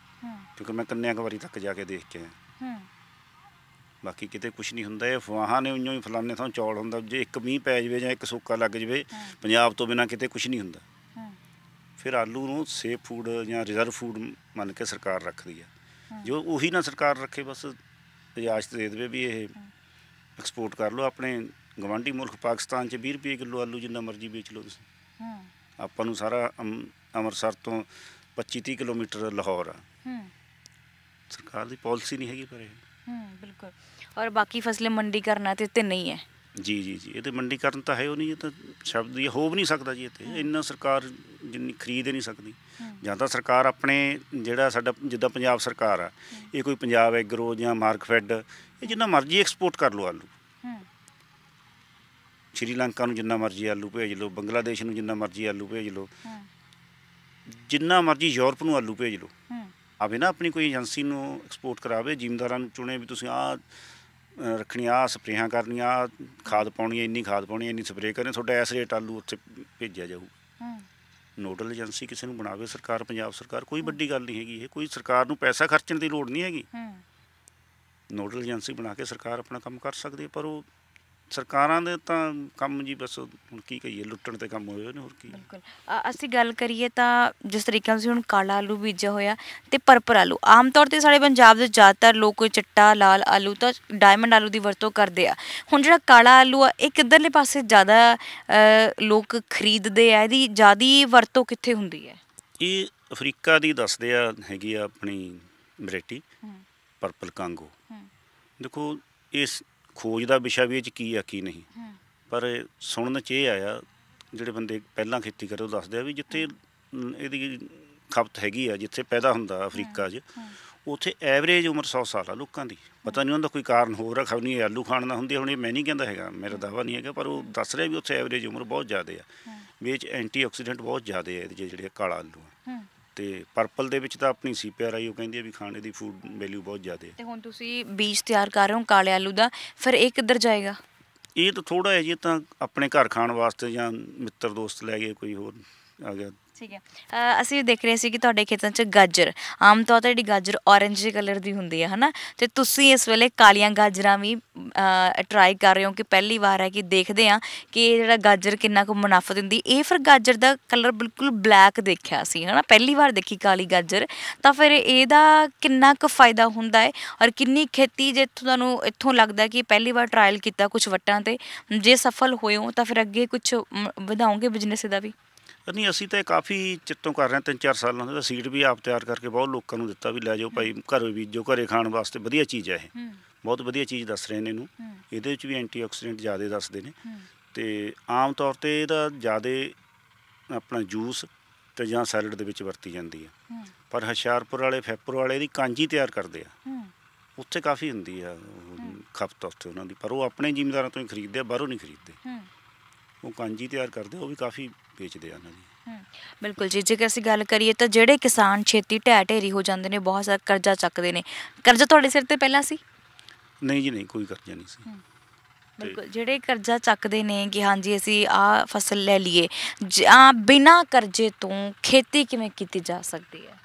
ਕਿਉਂਕਿ ਮੈਂ ਕੰਨਿਆ ਕੁਮਾਰੀ ਤੱਕ ਜਾ ਕੇ ਦੇਖ ਕੇ ਆ ਬਾਕੀ ਕਿਤੇ ਕੁਝ ਨਹੀਂ ਹੁੰਦਾ ਇਹ ਫਵਾਹਾਂ ਨੇ ਉਈਓ ਹੀ ਫਲਾਣੇ ਥਾਂ ਚੌਲ ਹੁੰਦਾ ਜੇ ਇੱਕ ਮੀਂਹ ਪੈ ਜਵੇ ਜਾਂ ਇੱਕ ਸੋਕਾ ਲੱਗ ਜਵੇ ਪੰਜਾਬ ਤੋਂ ਬਿਨਾ ਕਿਤੇ ਕੁਝ ਨਹੀਂ ਹੁੰਦਾ ਫਿਰ ਆਲੂ ਨੂੰ ਸੇਫ ਫੂਡ ਜਾਂ ਰਿਜ਼ਰਵ ਫੂਡ ਮੰਨ ਕੇ ਸਰਕਾਰ ਰੱਖਦੀ ਹੈ ਜੋ ਉਹੀ ਨਾ ਸਰਕਾਰ ਰੱਖੇ ਬਸ ਇਜਾਜ਼ਤ ਦੇ ਦੇਵੇ ਵੀ ਇਹ ਐਕਸਪੋਰਟ ਕਰ ਲਓ ਆਪਣੇ ਗਵਾਂਢੀ ਮੁਲਕ ਪਾਕਿਸਤਾਨ 'ਚ 20 ਰੁਪਏ ਕਿਲੋ ਆਲੂ ਜਿੰਨਾ ਮਰਜ਼ੀ ਵੇਚ ਲਓ ਤੁਸੀਂ ਆਪਾਂ ਨੂੰ ਸਾਰਾ ਅੰਮ੍ਰਿਤਸਰ ਤੋਂ 25 30 ਕਿਲੋਮੀਟਰ ਲਾਹੌਰ ਆ ਸਰਕਾਰ ਦੀ ਪਾਲਿਸੀ ਨਹੀਂ ਹੈਗੀ ਪਰ ਇਹ ਬਿਲਕੁਲ ਔਰ ਬਾਕੀ ਫਸਲੇ ਮੰਡੀ ਕਰਨਾ ਤੇ ਤੇ ਨਹੀਂ ਹੈ ਜੀ ਜੀ ਜੀ ਇਹ ਤੇ ਮੰਡੀ ਕਰਨ ਤਾਂ ਹੈ ਉਹ ਨਹੀਂ ਇਹ ਤਾਂ ਸ਼ਬਦ ਇਹ ਹੋ ਵੀ ਨਹੀਂ ਸਕਦਾ ਜੀ ਇੱਥੇ ਇੰਨਾ ਸਰਕਾਰ ਜਿੰਨੀ ਖਰੀਦ ਨਹੀਂ ਸਕਦੀ ਜਾਂ ਤਾਂ ਸਰਕਾਰ ਆਪਣੇ ਜਿਹੜਾ ਸਾਡਾ ਜਿੱਦਾਂ ਪੰਜਾਬ ਸਰਕਾਰ ਆ ਇਹ ਕੋਈ ਪੰਜਾਬ ਐਗਰੋ ਜਾਂ ਮਾਰਕਫੈਡ ਇਹ ਜਿੰਨਾ ਮਰਜ਼ੀ ਐਕਸਪੋਰਟ ਕਰ ਲਓ ਆਲੂ ਸ਼੍ਰੀਲੰਕਾ ਨੂੰ ਜਿੰਨਾ ਮਰਜ਼ੀ ਆਲੂ ਭੇਜ ਲਓ ਬੰਗਲਾਦੇਸ਼ ਨੂੰ ਜਿੰਨਾ ਮਰਜ਼ੀ ਆਲੂ ਭੇਜ ਲਓ ਜਿੰਨਾ ਮਰਜ਼ੀ ਯੂਰਪ ਨੂੰ ਆਲੂ ਭੇਜ ਲਓ ਆਵੇ ਨਾ ਆਪਣੀ ਕੋਈ ਏਜੰਸੀ ਨੂੰ ਐਕਸਪੋਰਟ ਕਰਾਵੇ ਜ਼ਿਮੀਂਦਾਰਾਂ ਨੂੰ ਚੁਣੇ ਵੀ ਤੁਸੀਂ ਆ ਰੱਖਣੀ ਆ ਸਪਰੇਹਾਂ ਕਰਨੀਆਂ ਆ ਖਾਦ ਪਾਉਣੀ ਇੰਨੀ ਖਾਦ ਪਾਉਣੀ ਇੰਨੀ ਸਪਰੇਅ ਕਰਨੀ ਤੁਹਾਡਾ ਐਸ ਰੇਟ ਆਲੂ ਉੱਥੇ ਭੇਜਿਆ ਜਾਊ ਨੋਡਲ ਏਜੰਸੀ ਕਿਸੇ ਨੂੰ ਬਣਾਵੇ ਸਰਕਾਰ ਪੰਜਾਬ ਸਰਕਾਰ ਕੋਈ ਵੱਡੀ ਗੱਲ ਨਹੀਂ ਹੈਗੀ ਇਹ ਕੋਈ ਸਰਕਾਰ ਨੂੰ ਪੈਸਾ ਖਰਚਣ ਦੀ ਲੋੜ ਨਹੀਂ ਹੈਗੀ ਨੋਡਲ ਏਜੰਸੀ ਬਣਾ ਕੇ ਸਰਕਾਰ ਆਪਣਾ ਕੰਮ ਕਰ ਸਕਦੀ ਪਰ ਉਹ ਸਰਕਾਰਾਂ ਦੇ ਤਾਂ ਕੰਮ ਜੀ ਬਸ ਹੁਣ ਕੀ ਕਹੀਏ ਲੁੱਟਣ ਤੇ ਕੰਮ ਹੋਏ ਨੇ ਹੋਰ ਕੀ ਬਿਲਕੁਲ ਅਸੀਂ ਗੱਲ ਕਰੀਏ ਤਾਂ ਜਿਸ ਤਰੀਕੇ ਨਾਲ ਹੁਣ ਕਾਲਾ ਆਲੂ ਬੀਜਿਆ ਹੋਇਆ ਤੇ ਪਰਪਲ ਆਲੂ ਆਮ ਤੌਰ ਤੇ ਸਾਡੇ ਪੰਜਾਬ ਦੇ ਜ਼ਿਆਦਾਤਰ ਲੋਕ ਚਿੱਟਾ ਲਾਲ ਆਲੂ ਤਾਂ ਡਾਇਮੰਡ ਆਲੂ ਦੀ ਵਰਤੋਂ ਕਰਦੇ ਆ ਹੁਣ ਜਿਹੜਾ ਕਾਲਾ ਆਲੂ ਆ ਇਹ ਕਿੱਧਰਲੇ ਪਾਸੇ ਜ਼ਿਆਦਾ ਲੋਕ ਖਰੀਦਦੇ ਆ ਇਹਦੀ ਜ਼ਿਆਦੀ ਵਰਤੋਂ ਕਿੱਥੇ ਹੁੰਦੀ ਹੈ ਇਹ ਅਫਰੀਕਾ ਦੀ ਦੱਸਦੇ ਆ ਹੈਗੀ ਆ ਆਪਣੀ ਬ੍ਰੇਟੀ ਪਰਪਲ ਕਾਂਗੋ ਦੇਖੋ ਇਸ ਖੋਜ ਦਾ ਵਿਸ਼ਾ ਵੀ ਇਹ ਚ ਕੀ ਆ ਕੀ ਨਹੀਂ ਪਰ ਸੁਣਨ ਚ ਇਹ ਆਇਆ ਜਿਹੜੇ ਬੰਦੇ ਪਹਿਲਾਂ ਖੇਤੀ ਕਰਦੇ ਉਹ ਦੱਸਦੇ ਆ ਵੀ ਜਿੱਥੇ ਇਹਦੀ ਖਪਤ ਹੈਗੀ ਆ ਜਿੱਥੇ ਪੈਦਾ ਹੁੰਦਾ ਅਫਰੀਕਾ 'ਚ ਉਥੇ ਐਵਰੇਜ ਉਮਰ 100 ਸਾਲ ਆ ਲੋਕਾਂ ਦੀ ਪਤਾ ਨਹੀਂ ਉਹਦਾ ਕੋਈ ਕਾਰਨ ਹੋਰ ਆ ਖਬਰ ਨਹੀਂ ਆਲੂ ਖਾਣ ਦਾ ਹੁੰਦੀ ਹੁਣ ਇਹ ਮੈਂ ਨਹੀਂ ਕਹਿੰਦਾ ਹੈਗਾ ਮੇਰਾ ਦਾਵਾ ਨਹੀਂ ਹੈਗਾ ਪਰ ਉਹ ਦੱਸ ਰਿਹਾ ਵੀ ਉਥੇ ਐਵਰੇਜ ਉਮਰ ਬਹੁਤ ਜ਼ਿਆਦਾ ਆ ਵਿੱਚ ਐਂਟੀ ਆਕਸੀਡੈਂਟ ਬਹੁਤ ਜ਼ਿਆਦਾ ਆ ਇਹਦੇ ਜਿਹੜੇ ਕਾਲਾ ਆਲੂ ਆ ਤੇ ਪਰਪਲ ਦੇ ਵਿੱਚ ਤਾਂ ਆਪਣੀ ਸੀਪੀਆਰਆਈ ਉਹ ਕਹਿੰਦੀ ਹੈ ਵੀ ਖਾਣੇ ਦੀ ਫੂਡ ਵੈਲਿਊ ਬਹੁਤ ਜ਼ਿਆਦਾ ਹੈ ਤੇ ਹੁਣ ਤੁਸੀਂ ਬੀਜ ਤਿਆਰ ਕਰ ਰਹੇ ਹੋ ਕਾਲੇ ਆਲੂ ਦਾ ਫਿਰ ਇਹ ਕਿੱਧਰ ਜਾਏਗਾ ਇਹ ਤਾਂ ਥੋੜਾ ਹੈ ਜੀ ਤਾਂ ਆਪਣੇ ਘਰ ਖਾਣ ਵਾਸਤੇ ਜਾਂ ਮਿੱਤਰ ਦੋਸਤ ਲੈ ਗਏ ਕੋਈ ਹੋਰ ਆ ਗਿਆ ਠੀਕ ਹੈ ਅਸੀਂ ਦੇਖ ਰਹੇ ਸੀ ਕਿ ਤੁਹਾਡੇ ਖੇਤਾਂ 'ਚ ਗਾਜਰ ਆਮ ਤੌਰ ਤੇ ਜਿਹੜੀ ਗਾਜਰ ਔਰੇਂਜ ਕਲਰ ਦੀ ਹੁੰਦੀ ਹੈ ਹਨਾ ਤੇ ਤੁਸੀਂ ਇਸ ਵੇਲੇ ਕਾਲੀਆਂ ਗਾਜਰਾਂ ਵੀ ਟਰਾਈ ਕਰ ਰਹੇ ਹੋ ਕਿ ਪਹਿਲੀ ਵਾਰ ਹੈ ਕਿ ਦੇਖਦੇ ਆ ਕਿ ਇਹ ਜਿਹੜਾ ਗਾਜਰ ਕਿੰਨਾ ਕੁ ਮੁਨਾਫਾ ਦਿੰਦੀ ਇਹ ਫਿਰ ਗਾਜਰ ਦਾ ਕਲਰ ਬਿਲਕੁਲ ਬਲੈਕ ਦੇਖਿਆ ਸੀ ਹਨਾ ਪਹਿਲੀ ਵਾਰ ਦੇਖੀ ਕਾਲੀ ਗਾਜਰ ਤਾਂ ਫਿਰ ਇਹਦਾ ਕਿੰਨਾ ਕੁ ਫਾਇਦਾ ਹੁੰਦਾ ਹੈ ਔਰ ਕਿੰਨੀ ਖੇਤੀ ਜੇ ਤੁਹਾਨੂੰ ਇੱਥੋਂ ਲੱਗਦਾ ਕਿ ਪਹਿਲੀ ਵਾਰ ਟਰਾਇਲ ਕੀਤਾ ਕੁਝ ਵਟਾਂ ਤੇ ਜੇ ਸਫਲ ਹੋਏ ਹੋ ਤਾਂ ਫਿਰ ਅੱਗੇ ਕੁਝ ਵਧਾਉਂਗੇ ਬਿਜ਼ਨਸ ਇਹਦਾ ਵੀ ਨਹੀਂ ਅਸੀਂ ਤਾਂ ਕਾਫੀ ਚਿੱਤੋਂ ਕਰ ਰਹੇ ਹਾਂ ਤਿੰਨ ਚਾਰ ਸਾਲਾਂ ਦਾ ਸੀਡ ਵੀ ਆਪ ਤਿਆਰ ਕਰਕੇ ਬਹੁਤ ਲੋਕਾਂ ਨੂੰ ਦਿੱਤਾ ਵੀ ਲੈ ਜਾਓ ਭਾਈ ਵੀ ਬੀਜੋ ਘਰੇ ਖਾਣ ਵਾਸਤੇ ਵਧੀਆ ਚੀਜ਼ ਹੈ ਇਹ ਬਹੁਤ ਵਧੀਆ ਚੀਜ਼ ਦੱਸ ਰਹੇ ਨੇ ਇਹਨੂੰ ਇਹਦੇ ਵਿੱਚ ਵੀ ਐਂਟੀਆਕਸੀਡੈਂਟ ਜ਼ਿਆਦਾ ਦੱਸਦੇ ਨੇ ਤੇ ਆਮ ਤੌਰ ਤੇ ਇਹਦਾ ਜ਼ਿਆਦਾ ਆਪਣਾ ਜੂਸ ਤੇ ਜਾਂ ਸੈਲਡ ਦੇ ਵਿੱਚ ਵਰਤੀ ਜਾਂਦੀ ਹੈ ਪਰ ਹਸ਼ਿਆਰਪੁਰ ਵਾਲੇ ਫੈਪਰ ਵਾਲੇ ਦੀ ਕਾਂਜੀ ਤਿਆਰ ਕਰਦੇ ਆ ਉੱਥੇ ਕਾਫੀ ਹੁੰਦੀ ਆ ਖਪਤ ਉੱਥੇ ਉਹਨਾਂ ਦੀ ਪਰ ਉਹ ਆਪਣੇ ਜ਼ਿੰਮੇਦਾਰਾਂ ਤੋਂ ਹੀ ਖਰੀਦਦੇ ਆ ਬਾਹਰੋਂ ਨਹੀਂ ਖਰੀਦਦੇ ਉਹ ਕਾਂਜੀ ਤਿਆਰ ਕਰਦੇ ਉਹ ਵੀ ਕਾਫੀ ਵੇਚਦੇ ਆ ਉਹਨਾਂ ਦੀ ਬਿਲਕੁਲ ਜੀ ਜੇ ਅਸੀਂ ਗੱਲ ਕਰੀਏ ਤਾਂ ਜਿਹੜੇ ਕਿਸਾਨ ਛੇਤੀ ਢਹਿ ਢੇਰੀ ਹੋ ਜਾਂਦੇ ਨੇ ਬਹੁਤ ਸਾਰਾ ਕਰਜ਼ਾ ਚੱਕਦੇ ਨੇ ਕਰਜ਼ਾ ਤੁਹਾਡੇ ਸਿਰ ਤੇ ਪਹਿਲਾਂ ਸੀ ਨਹੀਂ ਜੀ ਨਹੀਂ ਕੋਈ ਕਰਜ਼ਾ ਨਹੀਂ ਸੀ ਬਿਲਕੁਲ ਜਿਹੜੇ ਕਰਜ਼ਾ ਚੱਕਦੇ ਨੇ ਕਿ ਹਾਂਜੀ ਅਸੀਂ ਆ ਫਸਲ ਲੈ ਲਈਏ ਜਾਂ ਬਿਨਾ ਕਰਜ਼ੇ ਤੋਂ ਖੇਤੀ ਕਿਵੇਂ ਕੀਤੀ ਜਾ ਸਕਦੀ ਹੈ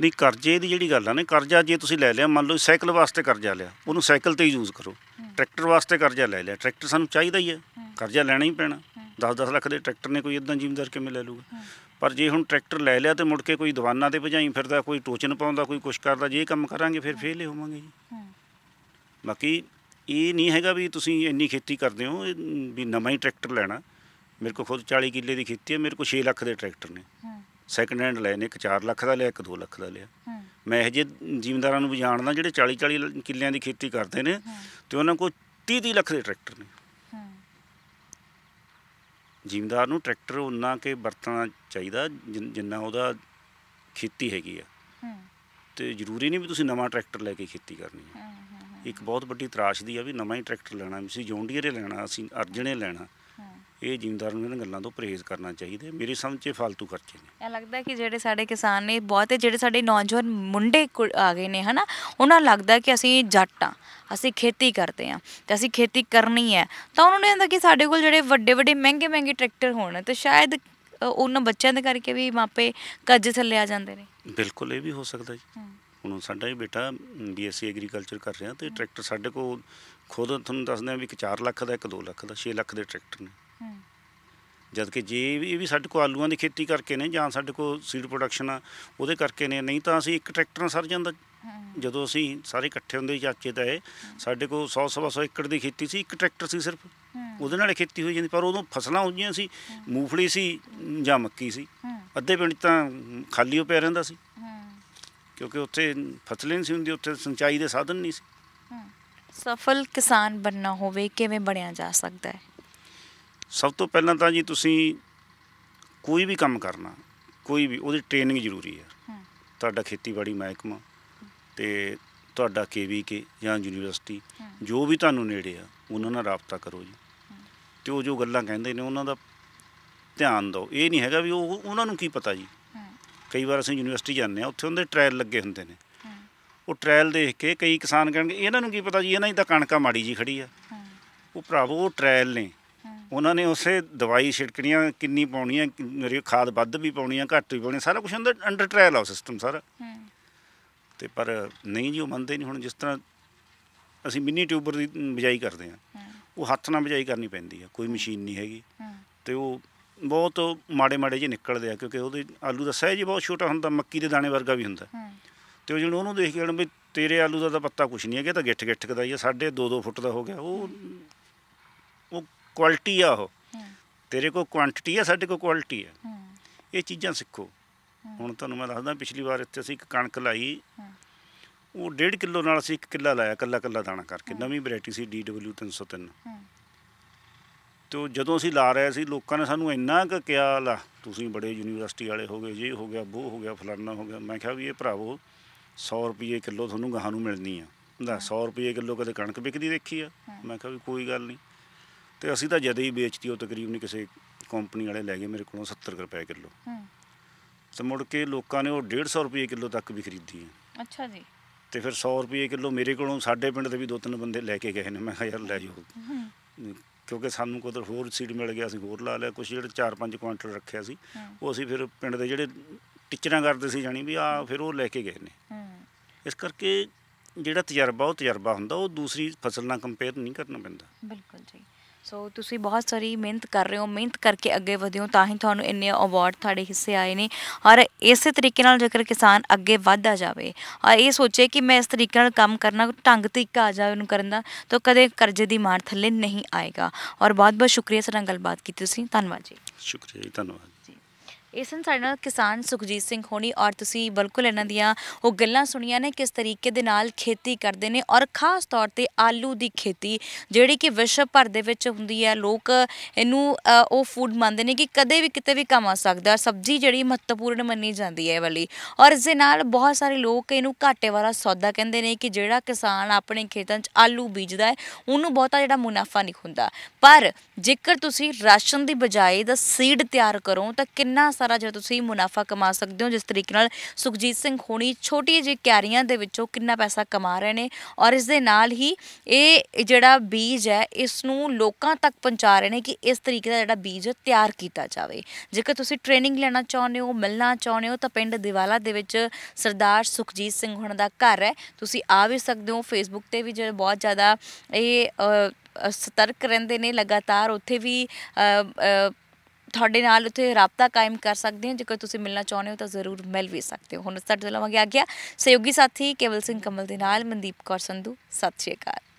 ਨਹੀਂ ਕਰਜ਼ੇ ਦੀ ਜਿਹੜੀ ਗੱਲ ਆ ਨਾ ਕਰਜ਼ਾ ਜੇ ਤੁਸੀਂ ਲੈ ਲਿਆ ਮੰਨ ਲਓ ਸਾਈਕਲ ਵਾਸਤੇ ਕਰਜ਼ਾ ਲਿਆ ਉਹਨੂੰ ਸਾਈਕਲ ਤੇ ਹੀ ਯੂਜ਼ ਕਰੋ ਟਰੈਕਟਰ ਵਾਸਤੇ ਕਰਜ਼ਾ ਲੈ ਲਿਆ ਟਰੈਕਟਰ ਸਾਨੂੰ ਚਾਹੀਦਾ ਹੀ ਹੈ ਕਰਜ਼ਾ ਲੈਣਾ ਹੀ ਪੈਣਾ 10-10 ਲੱਖ ਦੇ ਟਰੈਕਟਰ ਨੇ ਕੋਈ ਇਦਾਂ ਜ਼ਿੰਮੇਦਾਰ ਕਿਵੇਂ ਲੈ ਲੂਗਾ ਪਰ ਜੇ ਹੁਣ ਟਰੈਕਟਰ ਲੈ ਲਿਆ ਤੇ ਮੁੜ ਕੇ ਕੋਈ ਦੀਵਾਨਾ ਤੇ ਭਜਾਈ ਫਿਰਦਾ ਕੋਈ ਟੋਚਨ ਪਾਉਂਦਾ ਕੋਈ ਕੁਛ ਕਰਦਾ ਜੇ ਇਹ ਕੰਮ ਕਰਾਂਗੇ ਫਿਰ ਫੇਲ ਹੀ ਹੋਵਾਂਗੇ ਜੀ ਬਾਕੀ ਇਹ ਨਹੀਂ ਹੈਗਾ ਵੀ ਤੁਸੀਂ ਇੰਨੀ ਖੇਤੀ ਕਰਦੇ ਹੋ ਵੀ ਨਵਾਂ ਹੀ ਟਰੈਕਟਰ ਲੈਣਾ ਮੇਰੇ ਕੋਲ ਖੁਦ 40 ਕਿੱਲੇ ਦੀ ਖੇਤੀ ਹੈ ਮੇਰੇ ਕੋਲ 6 ਲੱਖ ਦੇ ਟਰੈਕਟਰ ਨੇ ਸੈਕੰਡ ਹੈਂਡ ਲੈ ਨੇ ਇੱਕ 4 ਲੱਖ ਦਾ ਲਿਆ ਇੱਕ 2 ਲੱਖ ਦਾ ਲਿਆ ਮੈਂ ਇਹ ਜੇ ਜ਼ਿਮੀਂਦਾਰਾਂ ਨੂੰ ਵੀ ਜਾਣਦਾ ਜਿਹੜੇ 40 40 ਕਿੱਲਿਆਂ ਦੀ ਖੇਤੀ ਕਰਦੇ ਨੇ ਤੇ ਉਹਨਾਂ ਕੋਲ 30 30 ਲੱਖ ਦੇ ਟਰੈਕਟਰ ਨੇ ਜ਼ਿਮੀਂਦਾਰ ਨੂੰ ਟਰੈਕਟਰ ਉਹਨਾਂ ਕੇ ਵਰਤਣਾ ਚਾਹੀਦਾ ਜਿੰਨਾ ਉਹਦਾ ਖੇਤੀ ਹੈਗੀ ਆ ਤੇ ਜ਼ਰੂਰੀ ਨਹੀਂ ਵੀ ਤੁਸੀਂ ਨਵਾਂ ਟਰੈਕਟਰ ਲੈ ਕੇ ਖੇਤੀ ਕਰਨੀ ਹੈ ਇੱਕ ਬਹੁਤ ਵੱਡੀ ਤਰਾਸ਼ ਦੀ ਆ ਵੀ ਨਵਾਂ ਹੀ ਟਰੈਕਟਰ ਲੈਣਾ ਸੀ ਜੌਂਡੀਅਰੇ ਲੈਣਾ ਅਸੀਂ ਅਰਜਣੇ ਲੈਣਾ ਇਹ ਜ਼ਿਮੀਂਦਾਰ ਨੂੰ ਇਹਨਾਂ ਗੱਲਾਂ ਤੋਂ ਪਰਹੇਜ਼ ਕਰਨਾ ਚਾਹੀਦਾ ਮੇਰੇ ਸਮਝ 'ਚ ਫालतू ਖਰਚੇ ਨੇ ਇਹ ਲੱਗਦਾ ਕਿ ਜਿਹੜੇ ਸਾਡੇ ਕਿਸਾਨ ਨੇ ਬਹੁਤ ਜਿਹੜੇ ਸਾਡੇ ਨੌਜਵਾਨ ਮੁੰਡੇ ਆ ਗਏ ਨੇ ਹਨਾ ਉਹਨਾਂ ਲੱਗਦਾ ਕਿ ਅਸੀਂ ਜੱਟ ਆ ਅਸੀਂ ਖੇਤੀ ਕਰਦੇ ਆ ਤੇ ਅਸੀਂ ਖੇਤੀ ਕਰਨੀ ਹੈ ਤਾਂ ਉਹਨਾਂ ਨੂੰ ਹੁੰਦਾ ਕਿ ਸਾਡੇ ਕੋਲ ਜਿਹੜੇ ਵੱਡੇ ਵੱਡੇ ਮਹਿੰਗੇ ਮਹਿੰਗੇ ਟਰੈਕਟਰ ਹੋਣ ਤੇ ਸ਼ਾਇਦ ਉਹਨਾਂ ਬੱਚਿਆਂ ਦੇ ਕਰਕੇ ਵੀ ਮਾਪੇ ਕੱਜ ਥੱਲੇ ਆ ਜਾਂਦੇ ਨੇ ਬਿਲਕੁਲ ਇਹ ਵੀ ਹੋ ਸਕਦਾ ਜੀ ਹੁਣ ਸਾਡਾ ਹੀ ਬੇਟਾ ਬੀਐਸਸੀ ਐਗਰੀਕਲਚਰ ਕਰ ਰਿਹਾ ਤੇ ਟਰੈਕਟਰ ਸਾਡੇ ਕੋਲ ਖੁਦ ਤੁਹਾਨੂੰ ਦੱਸਦੇ ਆ ਵੀ 1 4 ਲੱਖ ਦਾ ਇੱਕ 2 ਲੱਖ ਦਾ 6 ਲੱਖ ਦੇ ਟਰੈਕਟਰ ਨੇ ਜਦ ਕਿ ਜੇ ਇਹ ਵੀ ਸਾਡੇ ਕੋ ਆਲੂਆਂ ਦੀ ਖੇਤੀ ਕਰਕੇ ਨੇ ਜਾਂ ਸਾਡੇ ਕੋ ਸੀਡ ਪ੍ਰੋਡਕਸ਼ਨ ਆ ਉਹਦੇ ਕਰਕੇ ਨੇ ਨਹੀਂ ਤਾਂ ਅਸੀਂ ਇੱਕ ਟਰੈਕਟਰ ਨਾਲ ਸਰ ਜਾਂਦਾ ਜਦੋਂ ਅਸੀਂ ਸਾਰੇ ਇਕੱਠੇ ਹੁੰਦੇ ਚਾਚੇ ਤਾਂ ਇਹ ਸਾਡੇ ਕੋ 100 ਸਵਾ 100 ਏਕੜ ਦੀ ਖੇਤੀ ਸੀ ਇੱਕ ਟਰੈਕਟਰ ਸੀ ਸਿਰਫ ਉਹਦੇ ਨਾਲ ਖੇਤੀ ਹੋਈ ਜਾਂਦੀ ਪਰ ਉਦੋਂ ਫਸਲਾਂ ਹੁੰਦੀਆਂ ਸੀ ਮੂੰਗਫਲੀ ਸੀ ਜਾਂ ਮੱਕੀ ਸੀ ਅੱਧੇ ਪਿੰਡ ਤਾਂ ਖਾਲੀ ਹੋ ਪਿਆ ਰਹਿੰਦਾ ਸੀ ਕਿਉਂਕਿ ਉੱਥੇ ਫਸਲਾਂ ਨਹੀਂ ਸੀ ਹੁੰਦੀ ਉੱਥੇ ਸਿੰਚਾਈ ਦੇ ਸਾਧਨ ਨਹੀਂ ਸੀ ਸਫਲ ਕਿਸਾਨ ਬੰਨਾ ਹੋਵੇ ਕਿਵੇਂ ਬਣਿਆ ਜਾ ਸਕਦਾ ਹੈ ਸਭ ਤੋਂ ਪਹਿਲਾਂ ਤਾਂ ਜੀ ਤੁਸੀਂ ਕੋਈ ਵੀ ਕੰਮ ਕਰਨਾ ਕੋਈ ਵੀ ਉਹਦੀ ਟ੍ਰੇਨਿੰਗ ਜ਼ਰੂਰੀ ਹੈ ਤੁਹਾਡਾ ਖੇਤੀਬਾੜੀ ਮਹਿਕਮਾ ਤੇ ਤੁਹਾਡਾ ਕੇਵੀਕੇ ਜਾਂ ਯੂਨੀਵਰਸਿਟੀ ਜੋ ਵੀ ਤੁਹਾਨੂੰ ਨੇੜੇ ਆ ਉਹਨਾਂ ਨਾਲ ਰਾਬਤਾ ਕਰੋ ਜੀ ਤੇ ਉਹ ਜੋ ਗੱਲਾਂ ਕਹਿੰਦੇ ਨੇ ਉਹਨਾਂ ਦਾ ਧਿਆਨ ਦਿਓ ਇਹ ਨਹੀਂ ਹੈਗਾ ਵੀ ਉਹ ਉਹਨਾਂ ਨੂੰ ਕੀ ਪਤਾ ਜੀ ਕਈ ਵਾਰ ਅਸੀਂ ਯੂਨੀਵਰਸਿਟੀ ਜਾਂਦੇ ਆ ਉੱਥੇ ਉਹਦੇ ਟ੍ਰਾਇਲ ਲੱਗੇ ਹੁੰਦੇ ਨੇ ਉਹ ਟ੍ਰਾਇਲ ਦੇਖ ਕੇ ਕਈ ਕਿਸਾਨ ਕਹਿੰਦੇ ਇਹਨਾਂ ਨੂੰ ਕੀ ਪਤਾ ਜੀ ਇਹਨਾਂ ਦੀ ਤਾਂ ਕਣਕਾਂ ਮਾੜੀ ਜੀ ਖੜੀ ਆ ਉਹ ਭਰਾਵੋ ਉਹ ਟ੍ਰਾਇਲ ਨੇ ਉਹਨਾਂ ਨੇ ਉਸੇ ਦਵਾਈ ਛਿੜਕਣੀਆਂ ਕਿੰਨੀ ਪਾਉਣੀਆਂ ਖਾਦ ਵੱਧ ਵੀ ਪਾਉਣੀਆਂ ਘੱਟ ਵੀ ਪਾਉਣੀਆਂ ਸਾਰਾ ਕੁਝ ਹੁੰਦਾ ਅੰਡਰ ਟ੍ਰਾਇਲ ਆ ਸਿਸਟਮ ਸਾਰਾ ਤੇ ਪਰ ਨਹੀਂ ਜੀ ਉਹ ਮੰਨਦੇ ਨਹੀਂ ਹੁਣ ਜਿਸ ਤਰ੍ਹਾਂ ਅਸੀਂ ਮਿੰਨੀ ਟਿਊਬਰ ਦੀ ਬਿਜਾਈ ਕਰਦੇ ਆ ਉਹ ਹੱਥ ਨਾਲ ਬਿਜਾਈ ਕਰਨੀ ਪੈਂਦੀ ਆ ਕੋਈ ਮਸ਼ੀਨ ਨਹੀਂ ਹੈਗੀ ਤੇ ਉਹ ਬਹੁਤ ਮਾੜੇ ਮਾੜੇ ਜੇ ਨਿਕਲਦੇ ਆ ਕਿਉਂਕਿ ਉਹਦੇ ਆਲੂ ਦਾ ਸਹਿਜ ਬਹੁਤ ਛੋਟਾ ਹੁੰਦਾ ਮੱਕੀ ਦੇ ਦਾਣੇ ਵਰਗਾ ਵੀ ਹੁੰਦਾ ਤੇ ਉਹ ਜਿਹਨੂੰ ਉਹਨੂੰ ਦੇਖ ਕੇ ਕਹਿੰਦੇ ਵੀ ਤੇਰੇ ਆਲੂ ਦਾ ਤਾਂ ਪੱਤਾ ਕੁਛ ਨਹੀਂ ਹੈਗਾ ਤਾਂ ਗਿੱਠ ਗਿੱਠ ਕਦਾ ਆ ਸਾਡੇ 2-2 ਫੁੱਟ ਦਾ ਹੋ ਗਿਆ ਉਹ ਕੁਆਲਿਟੀ ਆ ਉਹ ਤੇਰੇ ਕੋਲ ਕੁਆਂਟੀਟੀ ਆ ਸਾਡੇ ਕੋਲ ਕੁਆਲਿਟੀ ਆ ਇਹ ਚੀਜ਼ਾਂ ਸਿੱਖੋ ਹੁਣ ਤੁਹਾਨੂੰ ਮੈਂ ਦੱਸਦਾ ਪਿਛਲੀ ਵਾਰ ਇੱਥੇ ਅਸੀਂ ਇੱਕ ਕਣਕ ਲਾਈ ਉਹ 1.5 ਕਿਲੋ ਨਾਲ ਅਸੀਂ 1 ਕਿੱਲਾ ਲਾਇਆ ਕੱਲਾ ਕੱਲਾ ਦਾਣਾ ਕਰਕੇ ਨਵੀਂ ਵੈਰਾਈਟੀ ਸੀ DW 303 ਤੋ ਜਦੋਂ ਅਸੀਂ ਲਾ ਰਹੇ ਸੀ ਲੋਕਾਂ ਨੇ ਸਾਨੂੰ ਇੰਨਾ ਕਿ ਕਿਹਾ ਲਾ ਤੁਸੀਂ ਬੜੇ ਯੂਨੀਵਰਸਿਟੀ ਵਾਲੇ ਹੋਗੇ ਜੇ ਹੋ ਗਿਆ ਉਹ ਹੋ ਗਿਆ ਫਲਾਨਾ ਹੋ ਗਿਆ ਮੈਂ ਕਿਹਾ ਵੀ ਇਹ ਭਰਾਵੋ 100 ਰੁਪਏ ਕਿਲੋ ਤੁਹਾਨੂੰ ਗਾਹਾਂ ਨੂੰ ਮਿਲਣੀ ਆ ਹੁੰਦਾ 100 ਰੁਪਏ ਕਿਲੋ ਕਦੇ ਕਣਕ ਵਿਕਦੀ ਦੇਖੀ ਆ ਮੈਂ ਕਿਹਾ ਵੀ ਕੋਈ ਗੱਲ ਨਹੀਂ ਤੇ ਅਸੀਂ ਤਾਂ ਜਦ ਹੀ ਵੇਚਤੀ ਉਹ ਤਕਰੀਬਨ ਕਿਸੇ ਕੰਪਨੀ ਵਾਲੇ ਲੈ ਗਏ ਮੇਰੇ ਕੋਲੋਂ 70 ਰੁਪਏ ਕਿਲੋ ਤੇ ਮੁੜ ਕੇ ਲੋਕਾਂ ਨੇ ਉਹ 150 ਰੁਪਏ ਕਿਲੋ ਤੱਕ ਵੀ ਖਰੀਦੀ ਹੈ ਅੱਛਾ ਜੀ ਤੇ ਫਿਰ 100 ਰੁਪਏ ਕਿਲੋ ਮੇਰੇ ਕੋਲੋਂ ਸਾਡੇ ਪਿੰਡ ਦੇ ਵੀ ਦੋ ਤਿੰਨ ਬੰਦੇ ਲੈ ਕੇ ਗਏ ਨੇ ਮੈਂ ਕਿਹਾ ਯਾਰ ਲੈ ਜਾਓ ਕਿਉਂਕਿ ਸਾਨੂੰ ਕੋਦਰ ਹੋਰ ਸੀਡ ਮਿਲ ਗਿਆ ਸੀ ਹੋਰ ਲਾ ਲਿਆ ਕੁਝ ਜਿਹੜੇ 4-5 ਕੁਇੰਟਲ ਰੱਖਿਆ ਸੀ ਉਹ ਅਸੀਂ ਫਿਰ ਪਿੰਡ ਦੇ ਜਿਹੜੇ ਟੀਚਰਾਂ ਕਰਦੇ ਸੀ ਜਾਨੀ ਵੀ ਆ ਫਿਰ ਉਹ ਲੈ ਕੇ ਗਏ ਨੇ ਇਸ ਕਰਕੇ ਜਿਹੜਾ ਤਜਰਬਾ ਉਹ ਤਜਰਬਾ ਹੁੰਦਾ ਉਹ ਦੂਸਰੀ ਫਸਲ ਨਾਲ ਕੰਪੇਅਰ ਨਹੀਂ ਕਰਨਾ ਪੈਂਦਾ ਬਿਲਕੁਲ ਜੀ ਸੋ ਤੁਸੀਂ ਬਹੁਤ ਸਾਰੀ ਮਿਹਨਤ ਕਰ ਰਹੇ ਹੋ ਮਿਹਨਤ ਕਰਕੇ ਅੱਗੇ ਵਧਿਓ ਤਾਂ ਹੀ ਤੁਹਾਨੂੰ ਇੰਨੇ ਅਵਾਰਡ ਤੁਹਾਡੇ ਹਿੱਸੇ ਆਏ ਨੇ ਔਰ ਇਸੇ ਤਰੀਕੇ ਨਾਲ ਜੇਕਰ ਕਿਸਾਨ ਅੱਗੇ ਵਧਦਾ ਜਾਵੇ ਔਰ ਇਹ ਸੋਚੇ ਕਿ ਮੈਂ ਇਸ ਤਰੀਕੇ ਨਾਲ ਕੰਮ ਕਰਨਾ ਢੰਗ ਤਰੀਕਾ ਆ ਜਾਵੇ ਉਹਨੂੰ ਕਰਨ ਦਾ ਤਾਂ ਕਦੇ ਕਰਜ਼ੇ ਦੀ ਮਾਰ ਥੱਲੇ ਨਹੀਂ ਆਏਗਾ ਔਰ ਬਹੁਤ ਬਹੁਤ ਸ਼ੁਕਰੀਆ ਸਰ ਨਾਲ ਗੱਲਬਾਤ ਕੀਤੀ ਤੁਸੀਂ ਧੰਨਵਾਦ ਜੀ ਸ਼ੁਕਰੀਆ ਜੀ ਧੰਨਵਾਦ ਇਸ ਸਨ ਸਾਡੇ ਨਾਲ ਕਿਸਾਨ ਸੁਖਜੀਤ ਸਿੰਘ ਹੋਣੀ ਔਰ ਤੁਸੀਂ ਬਿਲਕੁਲ ਇਹਨਾਂ ਦੀਆਂ ਉਹ ਗੱਲਾਂ ਸੁਣੀਆਂ ਨੇ ਕਿਸ ਤਰੀਕੇ ਦੇ ਨਾਲ ਖੇਤੀ ਕਰਦੇ ਨੇ ਔਰ ਖਾਸ ਤੌਰ ਤੇ ਆਲੂ ਦੀ ਖੇਤੀ ਜਿਹੜੀ ਕਿ ਵਿਸ਼ਵ ਭਰ ਦੇ ਵਿੱਚ ਹੁੰਦੀ ਹੈ ਲੋਕ ਇਹਨੂੰ ਉਹ ਫੂਡ ਮੰਨਦੇ ਨੇ ਕਿ ਕਦੇ ਵੀ ਕਿਤੇ ਵੀ ਕਮਾ ਆ ਸਕਦਾ ਸਬਜ਼ੀ ਜਿਹੜੀ ਮਹੱਤਵਪੂਰਨ ਮੰਨੀ ਜਾਂਦੀ ਹੈ ਵਾਲੀ ਔਰ ਇਸ ਦੇ ਨਾਲ ਬਹੁਤ ਸਾਰੇ ਲੋਕ ਇਹਨੂੰ ਘਾਟੇ ਵਾਲਾ ਸੌਦਾ ਕਹਿੰਦੇ ਨੇ ਕਿ ਜਿਹੜਾ ਕਿਸਾਨ ਆਪਣੇ ਖੇਤਾਂ 'ਚ ਆਲੂ ਬੀਜਦਾ ਹੈ ਉਹਨੂੰ ਬਹੁਤਾ ਜਿਹੜਾ ਮੁਨਾਫਾ ਨਹੀਂ ਹੁੰਦਾ ਪਰ ਜੇਕਰ ਤੁਸੀਂ ਰਾਸ਼ਨ ਦੀ ਬਜਾਏ ਦਾ ਸੀਡ ਤਿਆਰ ਕਰੋ ਤਾਂ ਕਿੰਨਾ ਸਾਰਾ ਜਿਹੜਾ ਤੁਸੀਂ ਮੁਨਾਫਾ ਕਮਾ ਸਕਦੇ ਹੋ ਜਿਸ ਤਰੀਕੇ ਨਾਲ ਸੁਖਜੀਤ ਸਿੰਘ ਹੋਣੀ ਛੋਟੀ ਜਿਹੀ ਕੈਰੀਆਂ ਦੇ ਵਿੱਚੋਂ ਕਿੰਨਾ ਪੈਸਾ ਕਮਾ ਰਹੇ ਨੇ ਔਰ ਇਸ ਦੇ ਨਾਲ ਹੀ ਇਹ ਜਿਹੜਾ ਬੀਜ ਹੈ ਇਸ ਨੂੰ ਲੋਕਾਂ ਤੱਕ ਪਹੁੰਚਾ ਰਹੇ ਨੇ ਕਿ ਇਸ ਤਰੀਕੇ ਦਾ ਜਿਹੜਾ ਬੀਜ ਤਿਆਰ ਕੀਤਾ ਜਾਵੇ ਜੇਕਰ ਤੁਸੀਂ ਟ੍ਰੇਨਿੰਗ ਲੈਣਾ ਚਾਹੁੰਦੇ ਹੋ ਮਿਲਣਾ ਚਾਹੁੰਦੇ ਹੋ ਤਾਂ ਪਿੰਡ ਦਿਵਾਲਾ ਦੇ ਵਿੱਚ ਸਰਦਾਰ ਸੁਖਜੀਤ ਸਿੰਘ ਹੁਣ ਦਾ ਘਰ ਹੈ ਤੁਸੀਂ ਆ ਵੀ ਸਕਦੇ ਹੋ ਫੇਸਬੁੱਕ ਤੇ ਵੀ ਜਿਹੜਾ ਬਹੁਤ ਜ਼ਿਆਦਾ ਇਹ ਸਤਰਕ ਰਹਿੰਦੇ ਨੇ ਲਗਾਤਾਰ ਉੱਥੇ ਵੀ ਤੁਹਾਡੇ ਨਾਲ ਉੱਥੇ ਰਾਬਤਾ ਕਾਇਮ ਕਰ ਸਕਦੇ ਹਾਂ ਜੇਕਰ ਤੁਸੀਂ ਮਿਲਣਾ ਚਾਹੁੰਦੇ ਹੋ ਤਾਂ ਜ਼ਰੂਰ ਮਿਲ ਵੀ ਸਕਦੇ ਹੋ ਹੁਣ ਸਾਡੇ ਤੋਂ ਲਵਾਂਗੇ ਆ ਗਿਆ ਸਹਿਯੋਗੀ ਸਾਥੀ ਕੇਵਲ ਸਿੰਘ ਕਮਲ ਦੇ ਨਾਲ ਮਨਦੀਪ ਕੌਰ ਸੰਧੂ ਸਤਿ ਸ਼੍ਰੀ ਅਕਾਲ